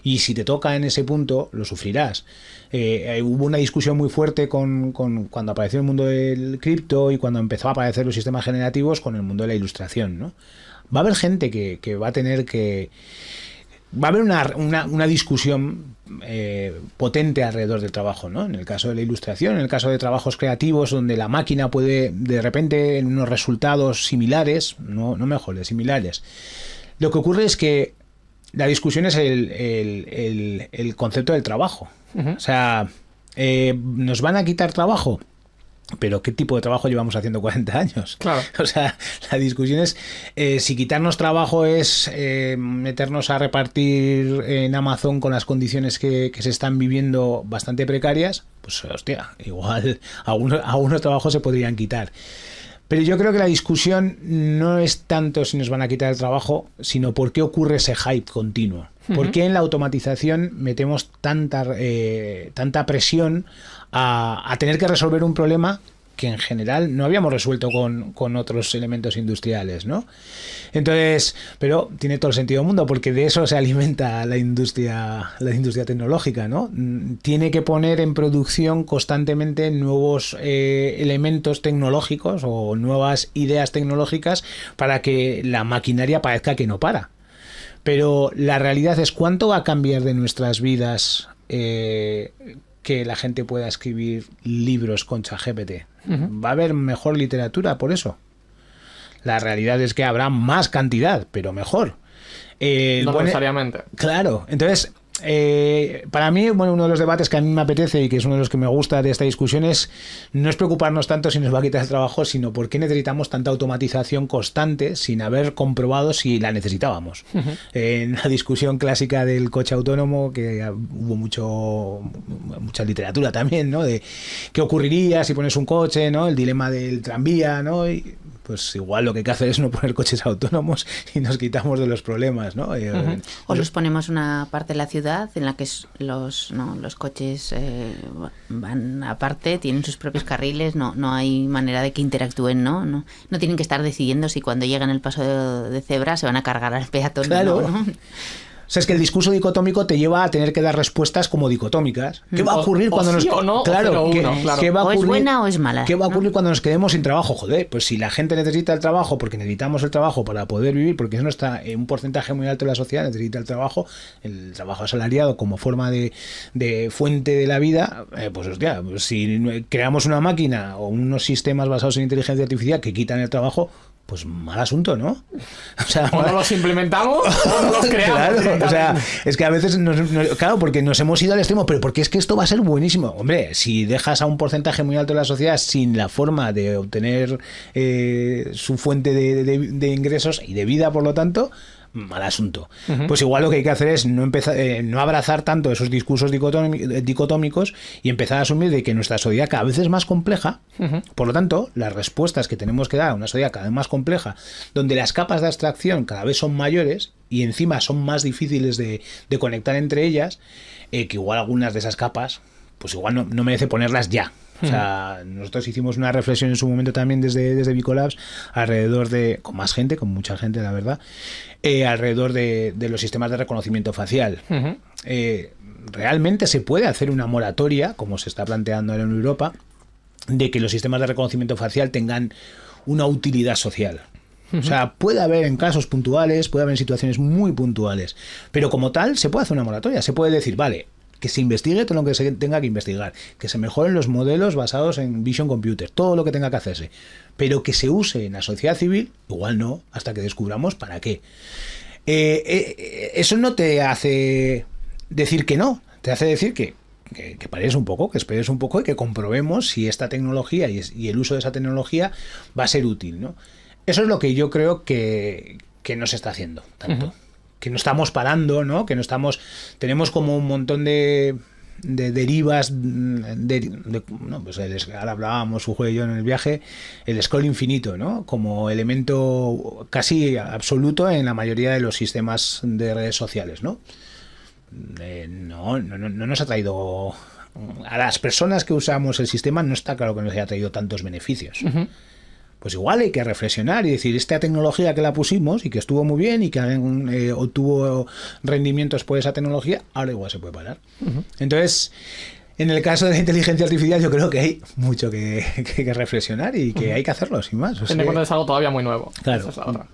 Y si te toca en ese punto, lo sufrirás. Eh, eh, hubo una discusión muy fuerte con, cuando apareció el mundo del cripto y cuando empezó a aparecer los sistemas generativos con el mundo de la ilustración. ¿no? Va a haber gente que va a tener que, va a haber una, discusión eh, potente alrededor del trabajo, ¿no? En el caso de la ilustración, en el caso de trabajos creativos donde la máquina puede de repente en unos resultados similares, no, no mejores, similares. Lo que ocurre es que la discusión es el, concepto del trabajo. O sea, eh, ¿nos van a quitar trabajo? Pero ¿qué tipo de trabajo llevamos haciendo 40 años? Claro. O sea, la discusión es eh, si quitarnos trabajo es eh, meternos a repartir en Amazon con las condiciones que, se están viviendo bastante precarias, pues hostia, igual algunos trabajos se podrían quitar. Pero yo creo que la discusión no es tanto si nos van a quitar el trabajo, sino por qué ocurre ese hype continuo. ¿Por qué en la automatización metemos tanta, eh, tanta presión a, tener que resolver un problema que en general no habíamos resuelto con, otros elementos industriales, ¿no? Entonces, pero tiene todo el sentido del mundo, porque de eso se alimenta la industria, la industria tecnológica, ¿no? Mm, tiene que poner en producción constantemente nuevos eh, elementos tecnológicos o nuevas ideas tecnológicas para que la maquinaria parezca que no para. Pero la realidad es cuánto va a cambiar de nuestras vidas eh, que la gente pueda escribir libros con ChatGPT. Va a haber mejor literatura por eso. La realidad es que habrá más cantidad, pero mejor. Eh, no necesariamente. Claro, entonces eh, para mí, bueno, uno de los debates que a mí me apetece y que es uno de los que me gusta de esta discusión es no es preocuparnos tanto si nos va a quitar el trabajo, sino por qué necesitamos tanta automatización constante sin haber comprobado si la necesitábamos. Eh, en la discusión clásica del coche autónomo, que hubo mucho mucha literatura también, ¿no? De qué ocurriría si pones un coche, ¿no? El dilema del tranvía, ¿no? Y, pues igual lo que hay que hacer es no poner coches autónomos y nos quitamos de los problemas, ¿no? Eh, o los ponemos una parte de la ciudad en la que los, no, los coches eh, van aparte, tienen sus propios carriles, no, no hay manera de que interactúen, ¿no? ¿no? tienen que estar decidiendo si cuando llegan el paso de, cebra se van a cargar al peatón. Claro. ¿no? O sea, es que el discurso dicotómico te lleva a tener que dar respuestas como dicotómicas. ¿Qué va a mm. ocurrir cuando nos claro, va a ocurrir, o es mala. va cuando nos quedemos sin trabajo? Joder, pues si la gente necesita el trabajo porque necesitamos el trabajo para poder vivir, porque eso no está en un porcentaje muy alto de la sociedad necesita el trabajo, el trabajo asalariado como forma de, fuente de la vida, eh, pues hostia, pues si creamos una máquina o unos sistemas basados en inteligencia artificial que quitan el trabajo, pues mal asunto, ¿no? O, sea, no los implementamos no los creamos. o sea, es que a veces, nos, claro, porque nos hemos ido al extremo, pero porque es que esto va a ser buenísimo. Hombre, si dejas a un porcentaje muy alto de la sociedad sin la forma de obtener eh, su fuente de ingresos y de vida, por lo tanto, mal asunto. Pues igual lo que hay que hacer es no, empezar, eh, no abrazar tanto esos discursos eh, dicotómicos y empezar a asumir de que nuestra sociedad cada vez es más compleja, por lo tanto, las respuestas que tenemos que dar a una sociedad cada vez más compleja, donde las capas de abstracción cada vez son mayores y encima son más difíciles de, conectar entre ellas, eh, que igual algunas de esas capas pues igual no, merece ponerlas ya. O sea, hmm. nosotros hicimos una reflexión en su momento también desde, desde Bicolabs alrededor de, con más gente, con mucha gente, la verdad, eh, alrededor de, los sistemas de reconocimiento facial. Eh, realmente se puede hacer una moratoria, como se está planteando ahora en Europa, de que los sistemas de reconocimiento facial tengan una utilidad social. O sea, puede haber en casos puntuales, puede haber en situaciones muy puntuales, pero como tal se puede hacer una moratoria, se puede decir, vale, que se investigue todo lo que se tenga que investigar, que se mejoren los modelos basados en Vision Computer, todo lo que tenga que hacerse, pero que se use en la sociedad civil, igual no, hasta que descubramos para qué. Eh, eh, eso no te hace decir que no, te hace decir que, que, pares un poco, que esperes un poco y que comprobemos si esta tecnología y, el uso de esa tecnología va a ser útil, ¿no? Eso es lo que yo creo que, no se está haciendo tanto que no estamos parando, ¿no? Que no estamos. Tenemos como un montón de, de derivas. Mm, de, no, pues hablábamos, su juego y yo en el viaje, el scroll infinito, ¿no? Como elemento casi absoluto en la mayoría de los sistemas de redes sociales, ¿no? Eh, no, no, no nos ha traído. A las personas que usamos el sistema no está claro que nos haya traído tantos beneficios pues igual hay que reflexionar y decir, esta tecnología que la pusimos y que estuvo muy bien y que eh, obtuvo rendimientos por esa tecnología, ahora igual se puede parar. Entonces, en el caso de la inteligencia artificial yo creo que hay mucho que, reflexionar y que hay que hacerlo, sin más. en cuenta que es algo todavía muy nuevo. Claro. es otra.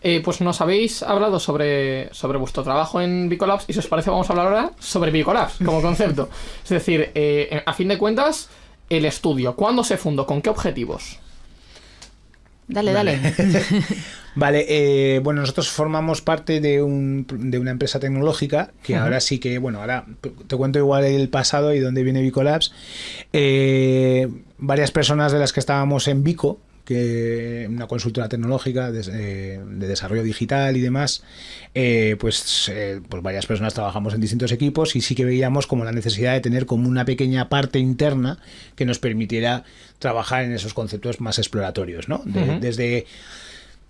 Eh, pues nos habéis hablado sobre, sobre vuestro trabajo en Bicolabs y si os parece vamos a hablar ahora sobre Bicolabs como concepto. es decir, eh, a fin de cuentas, el estudio, ¿cuándo se fundó? ¿Con qué objetivos? Dale, dale. vale, eh, bueno, nosotros formamos parte de, un, de una empresa tecnológica que ahora sí que, bueno, ahora te cuento igual el pasado y dónde viene Bicolabs. Eh, varias personas de las que estábamos en Vico una consultora tecnológica eh, de, desarrollo digital y demás, eh, pues, eh, pues, varias personas trabajamos en distintos equipos y sí que veíamos como la necesidad de tener como una pequeña parte interna que nos permitiera trabajar en esos conceptos más exploratorios, ¿no? Desde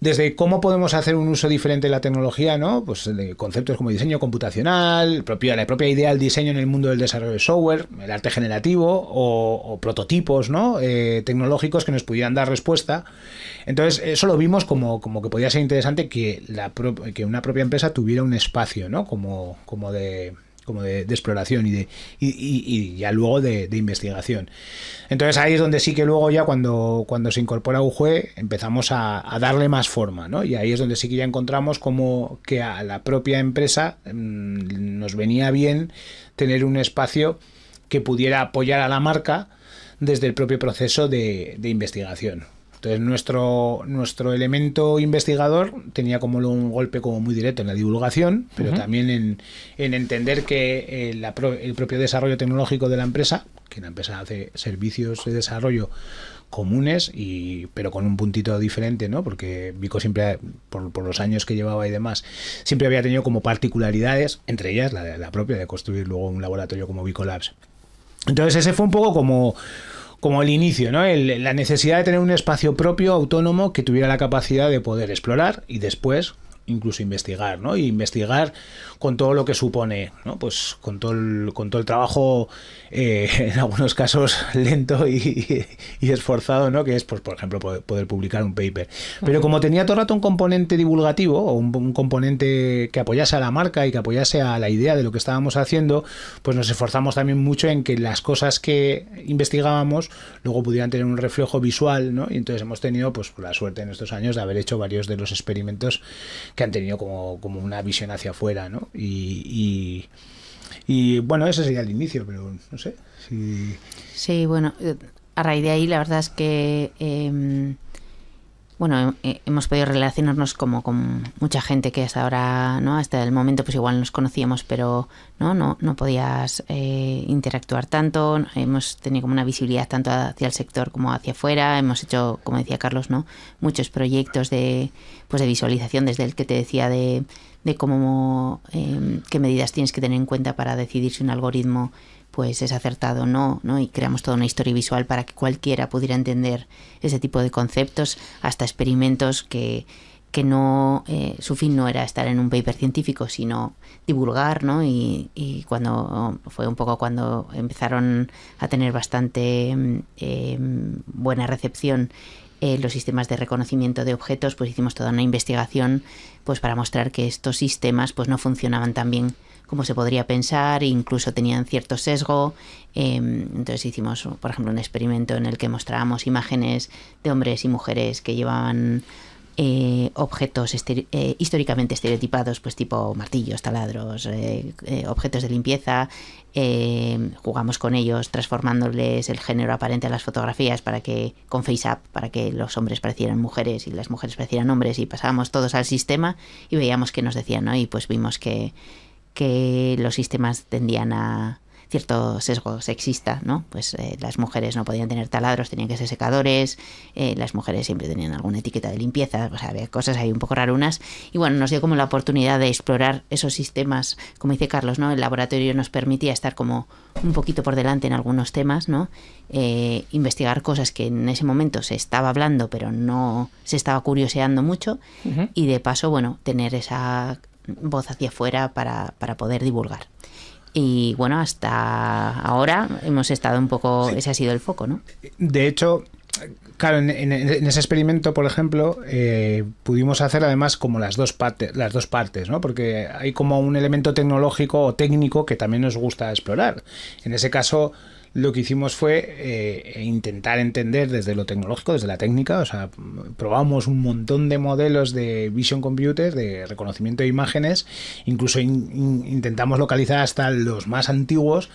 desde cómo podemos hacer un uso diferente de la tecnología, ¿no? Pues conceptos como diseño computacional, la propia idea del diseño en el mundo del desarrollo de software, el arte generativo o, prototipos, ¿no? Eh, tecnológicos que nos pudieran dar respuesta. Entonces, eso lo vimos como, como que podía ser interesante que, la que una propia empresa tuviera un espacio, ¿no? Como, como de como de, exploración y, de, y, ya luego de, investigación. Entonces ahí es donde sí que luego ya cuando, cuando se incorpora UJUE empezamos a, darle más forma, ¿no? Y ahí es donde sí que ya encontramos como que a la propia empresa mm, nos venía bien tener un espacio que pudiera apoyar a la marca desde el propio proceso de investigación. Entonces nuestro, nuestro elemento investigador tenía como un golpe como muy directo en la divulgación, pero también en, entender que eh, el, propio desarrollo tecnológico de la empresa, que la empresa hace servicios de desarrollo comunes, y, pero con un puntito diferente, ¿no? Porque Vico siempre, por, los años que llevaba y demás, siempre había tenido como particularidades, entre ellas la, la propia de construir luego un laboratorio como Vico Labs. Entonces ese fue un poco como como el inicio, ¿no? la necesidad de tener un espacio propio, autónomo, que tuviera la capacidad de poder explorar y después incluso investigar, ¿no? Y investigar con todo lo que supone, ¿no? Pues con todo el, con todo el trabajo, eh, en algunos casos lento y, esforzado, ¿no? Que es, pues, por ejemplo, poder, publicar un paper. Pero como tenía todo el rato un componente divulgativo, o un, un, componente que apoyase a la marca y que apoyase a la idea de lo que estábamos haciendo, pues nos esforzamos también mucho en que las cosas que investigábamos luego pudieran tener un reflejo visual, ¿no? Y entonces hemos tenido, pues, la suerte en estos años de haber hecho varios de los experimentos que han tenido como, una visión hacia afuera, ¿no? Y, y, bueno, ese sería el inicio, pero no sé. Si... Sí, bueno, eh, a raíz de ahí la verdad es que... Em, bueno, eh, hemos podido relacionarnos como con mucha gente que hasta ahora, ¿no? Hasta el momento pues igual nos conocíamos, pero no, no, no podías eh, interactuar tanto, hemos tenido como una visibilidad tanto hacia el sector como hacia afuera, hemos hecho, como decía Carlos, ¿no? Muchos proyectos de, pues, de visualización, desde el que te decía de, cómo, eh, qué medidas tienes que tener en cuenta para decidir si un algoritmo pues es acertado o no, ¿no? Y creamos toda una historia visual para que cualquiera pudiera entender ese tipo de conceptos, hasta experimentos que, que no, eh, su fin no era estar en un paper científico, sino divulgar, ¿no? Y, y cuando fue un poco cuando empezaron a tener bastante mm, em, buena recepción eh, los sistemas de reconocimiento de objetos, pues hicimos toda una investigación pues para mostrar que estos sistemas pues no funcionaban tan bien como se podría pensar, incluso tenían cierto sesgo. Em, entonces hicimos, por ejemplo, un experimento en el que mostrábamos imágenes de hombres y mujeres que llevaban eh, objetos eh, históricamente estereotipados, pues tipo martillos, taladros, eh, objetos de limpieza. Em, jugamos con ellos transformándoles el género aparente a las fotografías para que con FaceApp para que los hombres parecieran mujeres y las mujeres parecieran hombres y pasábamos todos al sistema y veíamos qué nos decían, ¿no? Y pues vimos que que los sistemas tendían a cierto sesgo sexista, ¿no? Pues eh, las mujeres no podían tener taladros, tenían que ser secadores, eh, las mujeres siempre tenían alguna etiqueta de limpieza, o sea, había cosas ahí un poco rarunas. Y bueno, nos dio como la oportunidad de explorar esos sistemas, como dice Carlos, ¿no? El laboratorio nos permitía estar como un poquito por delante en algunos temas, ¿no? Eh, investigar cosas que en ese momento se estaba hablando, pero no se estaba curioseando mucho. Y de paso, bueno, tener esa voz hacia afuera para, para poder divulgar. Y bueno, hasta ahora hemos estado un poco, ese ha sido el foco, ¿no? De hecho, Claro, en, ese experimento, por ejemplo, eh, pudimos hacer además como las dos, las dos partes, ¿no? Porque hay como un elemento tecnológico o técnico que también nos gusta explorar. En ese caso, lo que hicimos fue eh, intentar entender desde lo tecnológico, desde la técnica, o sea, probamos un montón de modelos de vision computer, de reconocimiento de imágenes, incluso intentamos localizar hasta los más antiguos,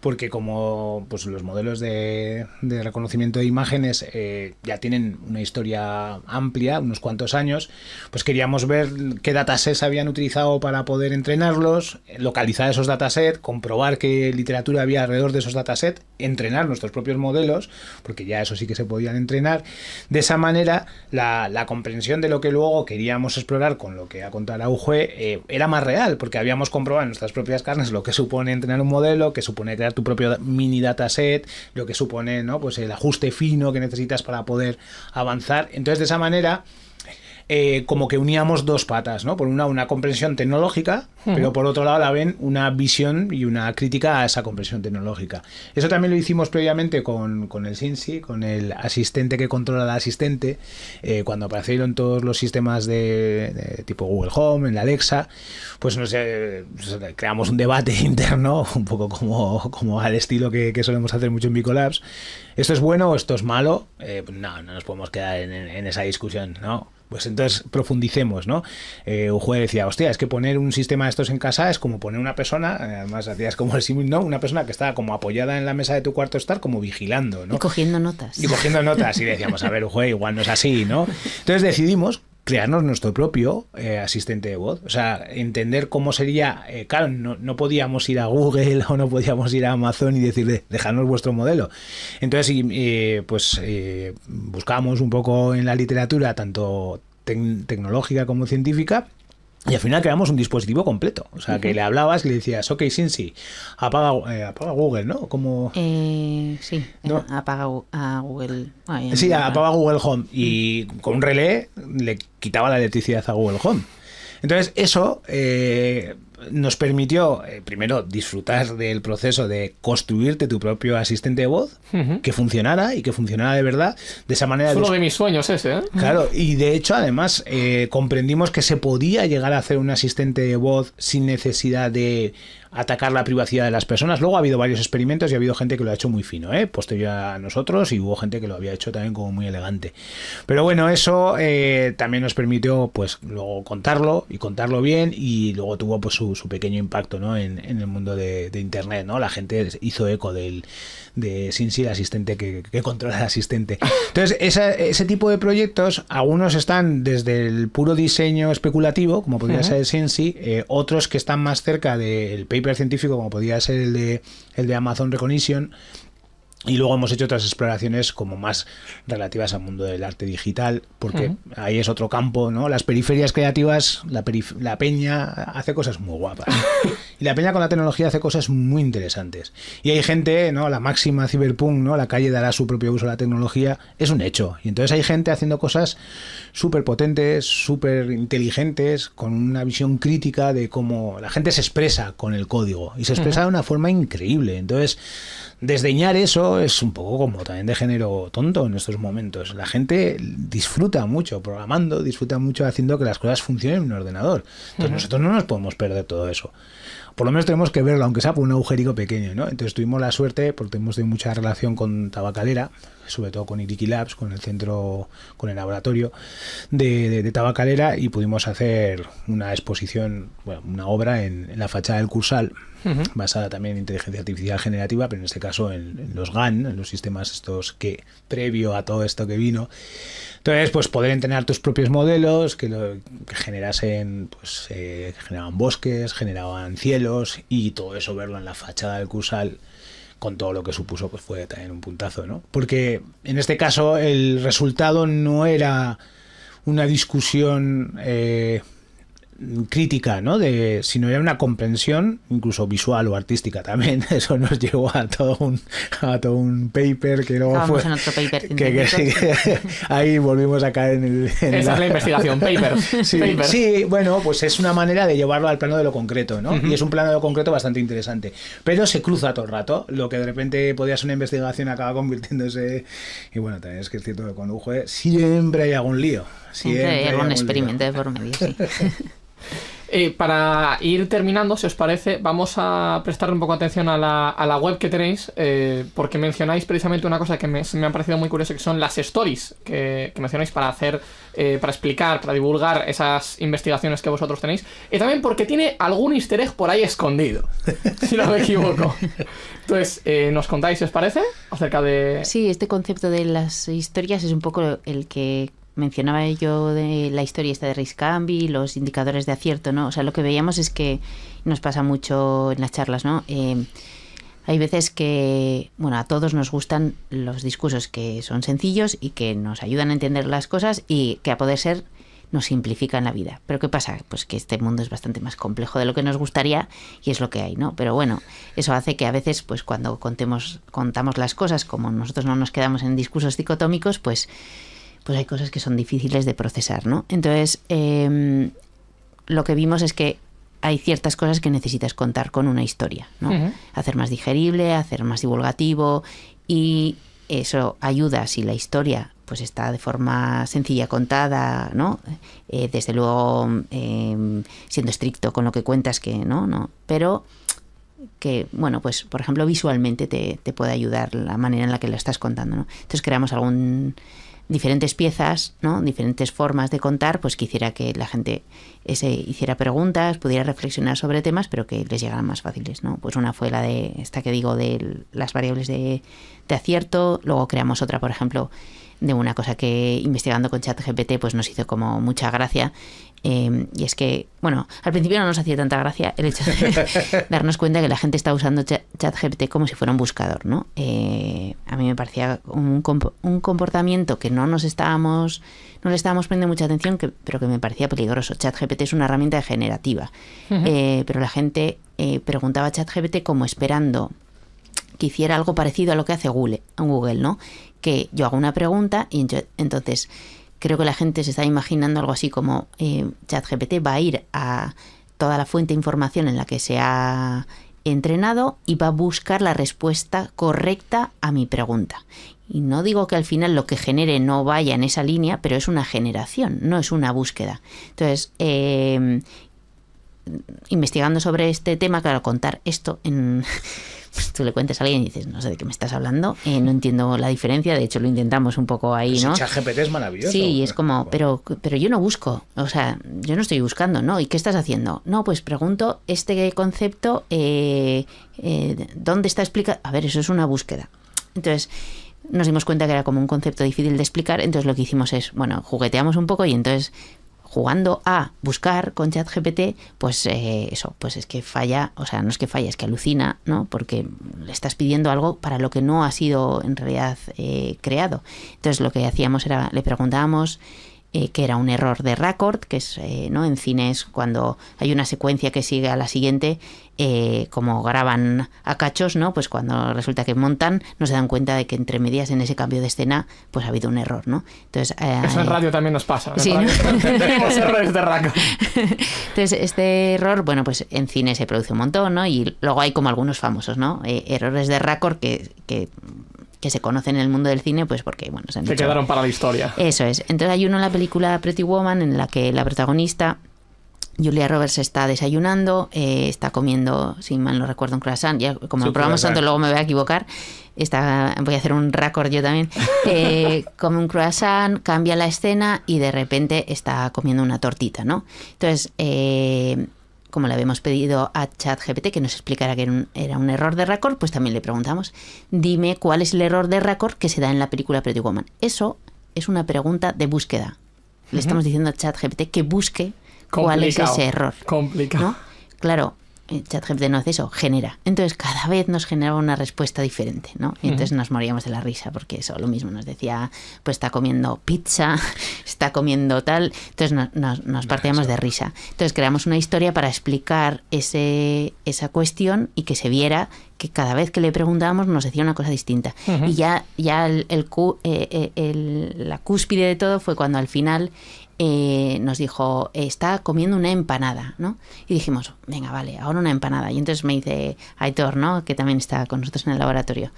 porque como pues, los modelos de, reconocimiento de imágenes eh, ya tienen una historia amplia, unos cuantos años, pues queríamos ver qué datasets habían utilizado para poder entrenarlos, localizar esos datasets, comprobar qué literatura había alrededor de esos datasets entrenar nuestros propios modelos, porque ya eso sí que se podían entrenar. De esa manera, la, comprensión de lo que luego queríamos explorar con lo que ha contado la UGE eh, era más real, porque habíamos comprobado en nuestras propias carnes lo que supone entrenar un modelo, que supone crear tu propio mini dataset, lo que supone ¿no? pues el ajuste fino que necesitas para poder avanzar. Entonces, de esa manera, eh, como que uníamos dos patas, ¿no? Por una, una comprensión tecnológica, pero por otro lado la ven una visión y una crítica a esa comprensión tecnológica. Eso también lo hicimos previamente con, con el Sinsi, con el asistente que controla al asistente, eh, cuando aparecieron todos los sistemas de, tipo Google Home, en la Alexa, pues no sé, pues, creamos un debate interno, un poco como, como al estilo que, solemos hacer mucho en Bicolabs. ¿Esto es bueno o esto es malo? Eh, pues, no, no nos podemos quedar en esa discusión, ¿no? Pues entonces profundicemos, ¿no? Eh, juez decía, hostia, es que poner un sistema de estos en casa es como poner una persona, eh, además hacías como el símil, ¿no? Una persona que estaba como apoyada en la mesa de tu cuarto estar, como vigilando, ¿no? Y cogiendo notas. Y cogiendo notas. Y decíamos, a ver, Ujue igual no es así, ¿no? Entonces decidimos crearnos nuestro propio eh, asistente de voz. O sea, entender cómo sería. Eh, claro, no, podíamos ir a Google o no podíamos ir a Amazon y decirle, dejarnos vuestro modelo. Entonces, pues eh, buscamos un poco en la literatura, tanto tecnológica como científica y al final creamos un dispositivo completo. O sea, que le hablabas y le decías, ok, Sinsi, apaga, eh, apaga Google, ¿no? Como... Eh, sí, eh, apaga a Google. sí, apaga. Google Home. Y mm. con un relé le quitaba la electricidad a Google Home. Entonces, eso eh, nos permitió, eh, primero, disfrutar del proceso de construirte tu propio asistente de voz, que funcionara y que funcionara de verdad. De esa manera... Es uno de mis sueños ese, ¿eh? Claro, y de hecho, además, eh, comprendimos que se podía llegar a hacer un asistente de voz sin necesidad de atacar la privacidad de las personas. Luego ha habido varios experimentos y ha habido gente que lo ha hecho muy fino, ¿eh? posterior a nosotros, y hubo gente que lo había hecho también como muy elegante. Pero bueno, eso eh, también nos permitió pues luego contarlo y contarlo bien y luego tuvo pues su su, pequeño impacto ¿no? en, el mundo de, Internet. ¿no? La gente hizo eco del, de Sinsi, el asistente que, controla el asistente. Entonces, ese tipo de proyectos, algunos están desde el puro diseño especulativo, como podría ser Sinsi, eh, otros que están más cerca del paper científico, como podría ser el de, el de Amazon Recognition, y luego hemos hecho otras exploraciones como más relativas al mundo del arte digital, porque ahí es otro campo, ¿no? Las periferias creativas, la, la peña hace cosas muy guapas. y la peña con la tecnología hace cosas muy interesantes. Y hay gente, ¿no? La máxima ciberpunk, ¿no? La calle dará su propio uso a la tecnología, es un hecho. Y entonces hay gente haciendo cosas súper potentes, súper inteligentes, con una visión crítica de cómo la gente se expresa con el código. Y se expresa de una forma increíble. Entonces, desdeñar eso es un poco como también de género tonto en estos momentos. La gente disfruta mucho programando, disfruta mucho haciendo que las cosas funcionen en un ordenador. Entonces nosotros no nos podemos perder todo eso. Por lo menos tenemos que verlo, aunque sea por un agujerico pequeño, ¿no? Entonces tuvimos la suerte, porque hemos tenido mucha relación con Tabacalera, sobre todo con Iriki Labs, con el centro, con el laboratorio de, Tabacalera y pudimos hacer una exposición, una obra en, la fachada del Cursal basada también en inteligencia artificial generativa, pero en este caso en, los GAN, en los sistemas estos que previo a todo esto que vino. Entonces, pues poder entrenar tus propios modelos que, lo, generasen, pues eh, generaban bosques, generaban cielos y todo eso verlo en la fachada del Cursal, con todo lo que supuso, pues fue también un puntazo, ¿no? Porque en este caso el resultado no era una discusión eh, Mm, crítica, ¿no? De, no era una comprensión, incluso visual o artística también. Eso nos llevó a todo un, a todo un paper que luego fue. que, ahí volvimos a caer en el. la... investigación, paper. Sí, bueno, pues es una manera de llevarlo al plano de lo concreto, ¿no? Y es un plano de lo concreto bastante interesante. Pero se cruza todo el rato. Lo que de repente podía ser una investigación acaba convirtiéndose. Y bueno, también es que es cierto que con siempre hay algún lío. Siempre, hay algún, experimento de por medio, sí. Eh, para ir terminando, si os parece, vamos a prestar un poco atención a la, web que tenéis, eh, porque mencionáis precisamente una cosa que me, ha parecido muy curiosa, que son las stories que, mencionáis para hacer, eh, para explicar, para divulgar esas investigaciones que vosotros tenéis, y también porque tiene algún easter por ahí escondido, si no me equivoco. Entonces, ¿nos contáis, si os parece, acerca de...? Sí, este concepto de las historias es un poco el que mencionaba yo de la historia esta de Riscambi, los indicadores de acierto, ¿no? O sea, lo que veíamos es que nos pasa mucho en las charlas, ¿no? Eh, hay veces que, bueno, a todos nos gustan los discursos que son sencillos y que nos ayudan a entender las cosas y que a poder ser nos simplifican la vida. Pero ¿qué pasa? Pues que este mundo es bastante más complejo de lo que nos gustaría y es lo que hay, ¿no? Pero bueno, eso hace que a veces, pues cuando contemos, contamos las cosas, como nosotros no nos quedamos en discursos dicotómicos, pues pues hay cosas que son difíciles de procesar, ¿no? Entonces, em, lo que vimos es que hay ciertas cosas que necesitas contar con una historia, ¿no? Hacer más digerible, hacer más divulgativo y eso ayuda si la historia pues está de forma sencilla contada, ¿no? Eh, desde luego em, siendo estricto con lo que cuentas que no, no, pero que, bueno, pues por ejemplo visualmente te, te puede ayudar la manera en la que lo estás contando, ¿no? Entonces creamos algún diferentes piezas, ¿no? diferentes formas de contar, pues quisiera que la gente se hiciera preguntas, pudiera reflexionar sobre temas, pero que les llegaran más fáciles. ¿no? Pues una fue la de, esta que digo, de las variables de, de acierto, luego creamos otra, por ejemplo, de una cosa que investigando con ChatGPT pues nos hizo como mucha gracia Em, y es que, bueno, al principio no nos hacía tanta gracia el hecho de darnos cuenta que la gente está usando ChatGPT como si fuera un buscador, ¿no? Eh, a mí me parecía un, comportamiento que no nos estábamos, no le estábamos poniendo mucha atención, que, pero que me parecía peligroso. ChatGPT es una herramienta generativa, eh, pero la gente eh, preguntaba a ChatGPT como esperando que hiciera algo parecido a lo que hace Google, Google ¿no? Que yo hago una pregunta y entonces creo que la gente se está imaginando algo así como eh, ChatGPT va a ir a toda la fuente de información en la que se ha entrenado y va a buscar la respuesta correcta a mi pregunta. Y no digo que al final lo que genere no vaya en esa línea, pero es una generación, no es una búsqueda. Entonces, eh, investigando sobre este tema, claro, contar esto en... Pues tú le cuentes a alguien y dices, no sé de qué me estás hablando, eh, no entiendo la diferencia, de hecho lo intentamos un poco ahí, ¿no? ¿no? GPT es maravilloso. Sí, es como, pero, pero yo no busco, o sea, yo no estoy buscando, ¿no? ¿Y qué estás haciendo? No, pues pregunto este concepto, eh, eh, ¿dónde está explicado? A ver, eso es una búsqueda. Entonces, nos dimos cuenta que era como un concepto difícil de explicar, entonces lo que hicimos es, bueno, jugueteamos un poco y entonces jugando a buscar con ChatGPT, pues eh, eso, pues es que falla, o sea, no es que falla, es que alucina, ¿no? Porque le estás pidiendo algo para lo que no ha sido en realidad eh, creado. Entonces lo que hacíamos era, le preguntábamos eh, que era un error de récord, que es eh, ¿no? en cines cuando hay una secuencia que sigue a la siguiente, eh, como graban a cachos, ¿no? Pues cuando resulta que montan, no se dan cuenta de que entre medias en ese cambio de escena, pues ha habido un error, ¿no? Entonces, Eso en radio también nos pasa. Sí, errores de récord. Entonces, este error, bueno, pues en cine se produce un montón, ¿no? Y luego hay como algunos famosos, ¿no? errores de récord que que se conocen en el mundo del cine, pues porque, bueno, se han Se quedaron para la historia. Eso es. Entonces hay uno en la película Pretty Woman en la que la protagonista Julia Roberts está desayunando, eh, está comiendo, si mal no recuerdo, un croissant. Ya, como lo probamos tanto, luego me voy a equivocar. Está, voy a hacer un récord yo también. Eh, come un croissant, cambia la escena y de repente está comiendo una tortita, ¿no? Entonces, eh, como le habíamos pedido a ChatGPT que nos explicara que era un, error de récord, pues también le preguntamos, dime cuál es el error de récord que se da en la película Pretty Woman. Eso es una pregunta de búsqueda. Le estamos diciendo a ChatGPT que busque cuál es ese error. Complicado. Claro, eh, ChatGPT no hace eso, genera. Entonces cada vez nos generaba una respuesta diferente, ¿no? Y entonces nos moríamos de la risa porque eso, lo mismo nos decía, pues está comiendo pizza, está comiendo tal, entonces nos partíamos de risa. Entonces creamos una historia para explicar ese, esa cuestión y que se viera que cada vez que le preguntábamos nos decía una cosa distinta. Y ya, ya eh, eh, la cúspide de todo fue cuando al final eh, nos dijo, está comiendo una empanada, ¿no? Y dijimos, venga, vale, ahora una empanada. Y entonces me dice Aitor, ¿no? Que también está con nosotros en el laboratorio.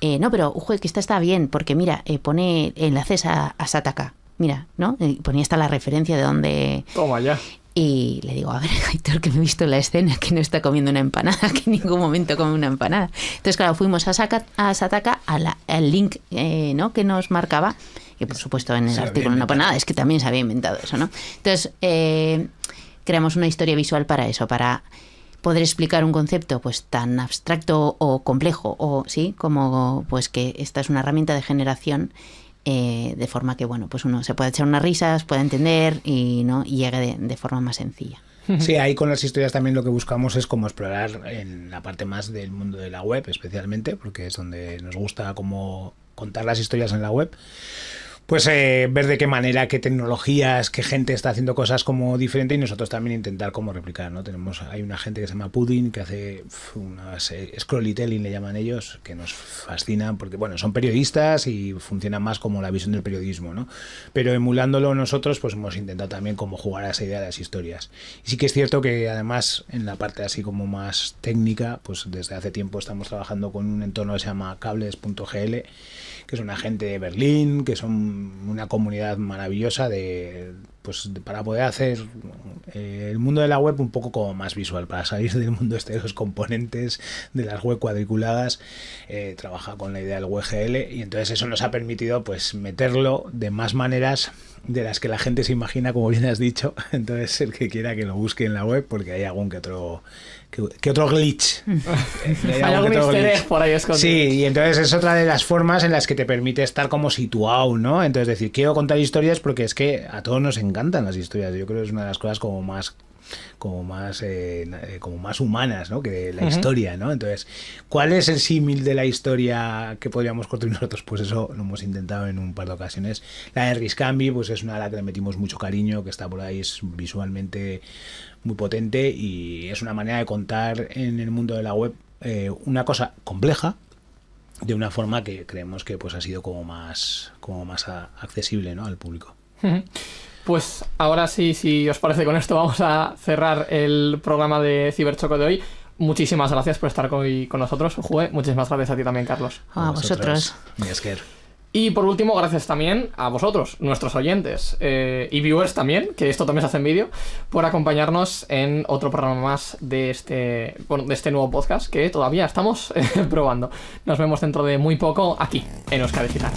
Eh, no, pero, ojo, que esta está bien, porque mira, eh, pone enlaces a, Sataka. Mira, ¿no? Ponía hasta la referencia de dónde... Toma ya. Y le digo, a ver, Aitor, que me he visto la escena, que no está comiendo una empanada, que en ningún momento come una empanada. Entonces, claro, fuimos a, a Sataka, al link ¿no? que nos marcaba, que por supuesto en el artículo no pues nada, es que también se había inventado eso, ¿no? Entonces, eh, creamos una historia visual para eso, para poder explicar un concepto pues tan abstracto o complejo o sí como pues que esta es una herramienta de generación eh, de forma que bueno pues uno se puede echar unas risas pueda entender y no y llegue de, forma más sencilla Sí, ahí con las historias también lo que buscamos es como explorar en la parte más del mundo de la web, especialmente, porque es donde nos gusta como contar las historias en la web pues eh, ver de qué manera, qué tecnologías, qué gente está haciendo cosas como diferente y nosotros también intentar cómo replicar, ¿no? Tenemos, hay una gente que se llama Pudding que hace unas eh, scrollitelling le llaman ellos, que nos fascinan porque, bueno, son periodistas y funcionan más como la visión del periodismo, ¿no? Pero emulándolo nosotros, pues hemos intentado también como jugar a esa idea de las historias. Y sí que es cierto que además en la parte así como más técnica, pues desde hace tiempo estamos trabajando con un entorno que se llama cables.gl que es una gente de Berlín, que son una comunidad maravillosa de, pues, para poder hacer eh, el mundo de la web un poco como más visual, para salir del mundo este de los componentes, de las web cuadriculadas, eh, trabaja con la idea del WGL y entonces eso nos ha permitido pues meterlo de más maneras de las que la gente se imagina, como bien has dicho. Entonces, el que quiera que lo busque en la web, porque hay algún que otro que, otro glitch. Eh, hay, algún por ahí escondido. Sí, y entonces es otra de las formas en las que te permite estar como situado, ¿no? Entonces, decir, quiero contar historias porque es que a todos nos encantan las historias. Yo creo que es una de las cosas como como más como más eh, eh, como más humanas que la historia ¿no? entonces ¿cuál es el símil de la historia que podríamos construir nosotros? pues eso lo hemos intentado en un par de ocasiones la de Riscambi pues es una a la que le metimos mucho cariño que está por ahí es visualmente muy potente y es una manera de contar en el mundo de la web eh, una cosa compleja de una forma que creemos que pues ha sido como más como más accesible ¿no? al público pues ahora sí, si os parece con esto, vamos a cerrar el programa de Ciberchoco de hoy. Muchísimas gracias por estar hoy con nosotros, Jue. Muchísimas gracias a ti también, Carlos. A vosotros. Y por último, gracias también a vosotros, nuestros oyentes eh, y viewers también, que esto también se hace en vídeo, por acompañarnos en otro programa más de este, de este nuevo podcast que todavía estamos probando. Nos vemos dentro de muy poco aquí, en Euskadi Digital.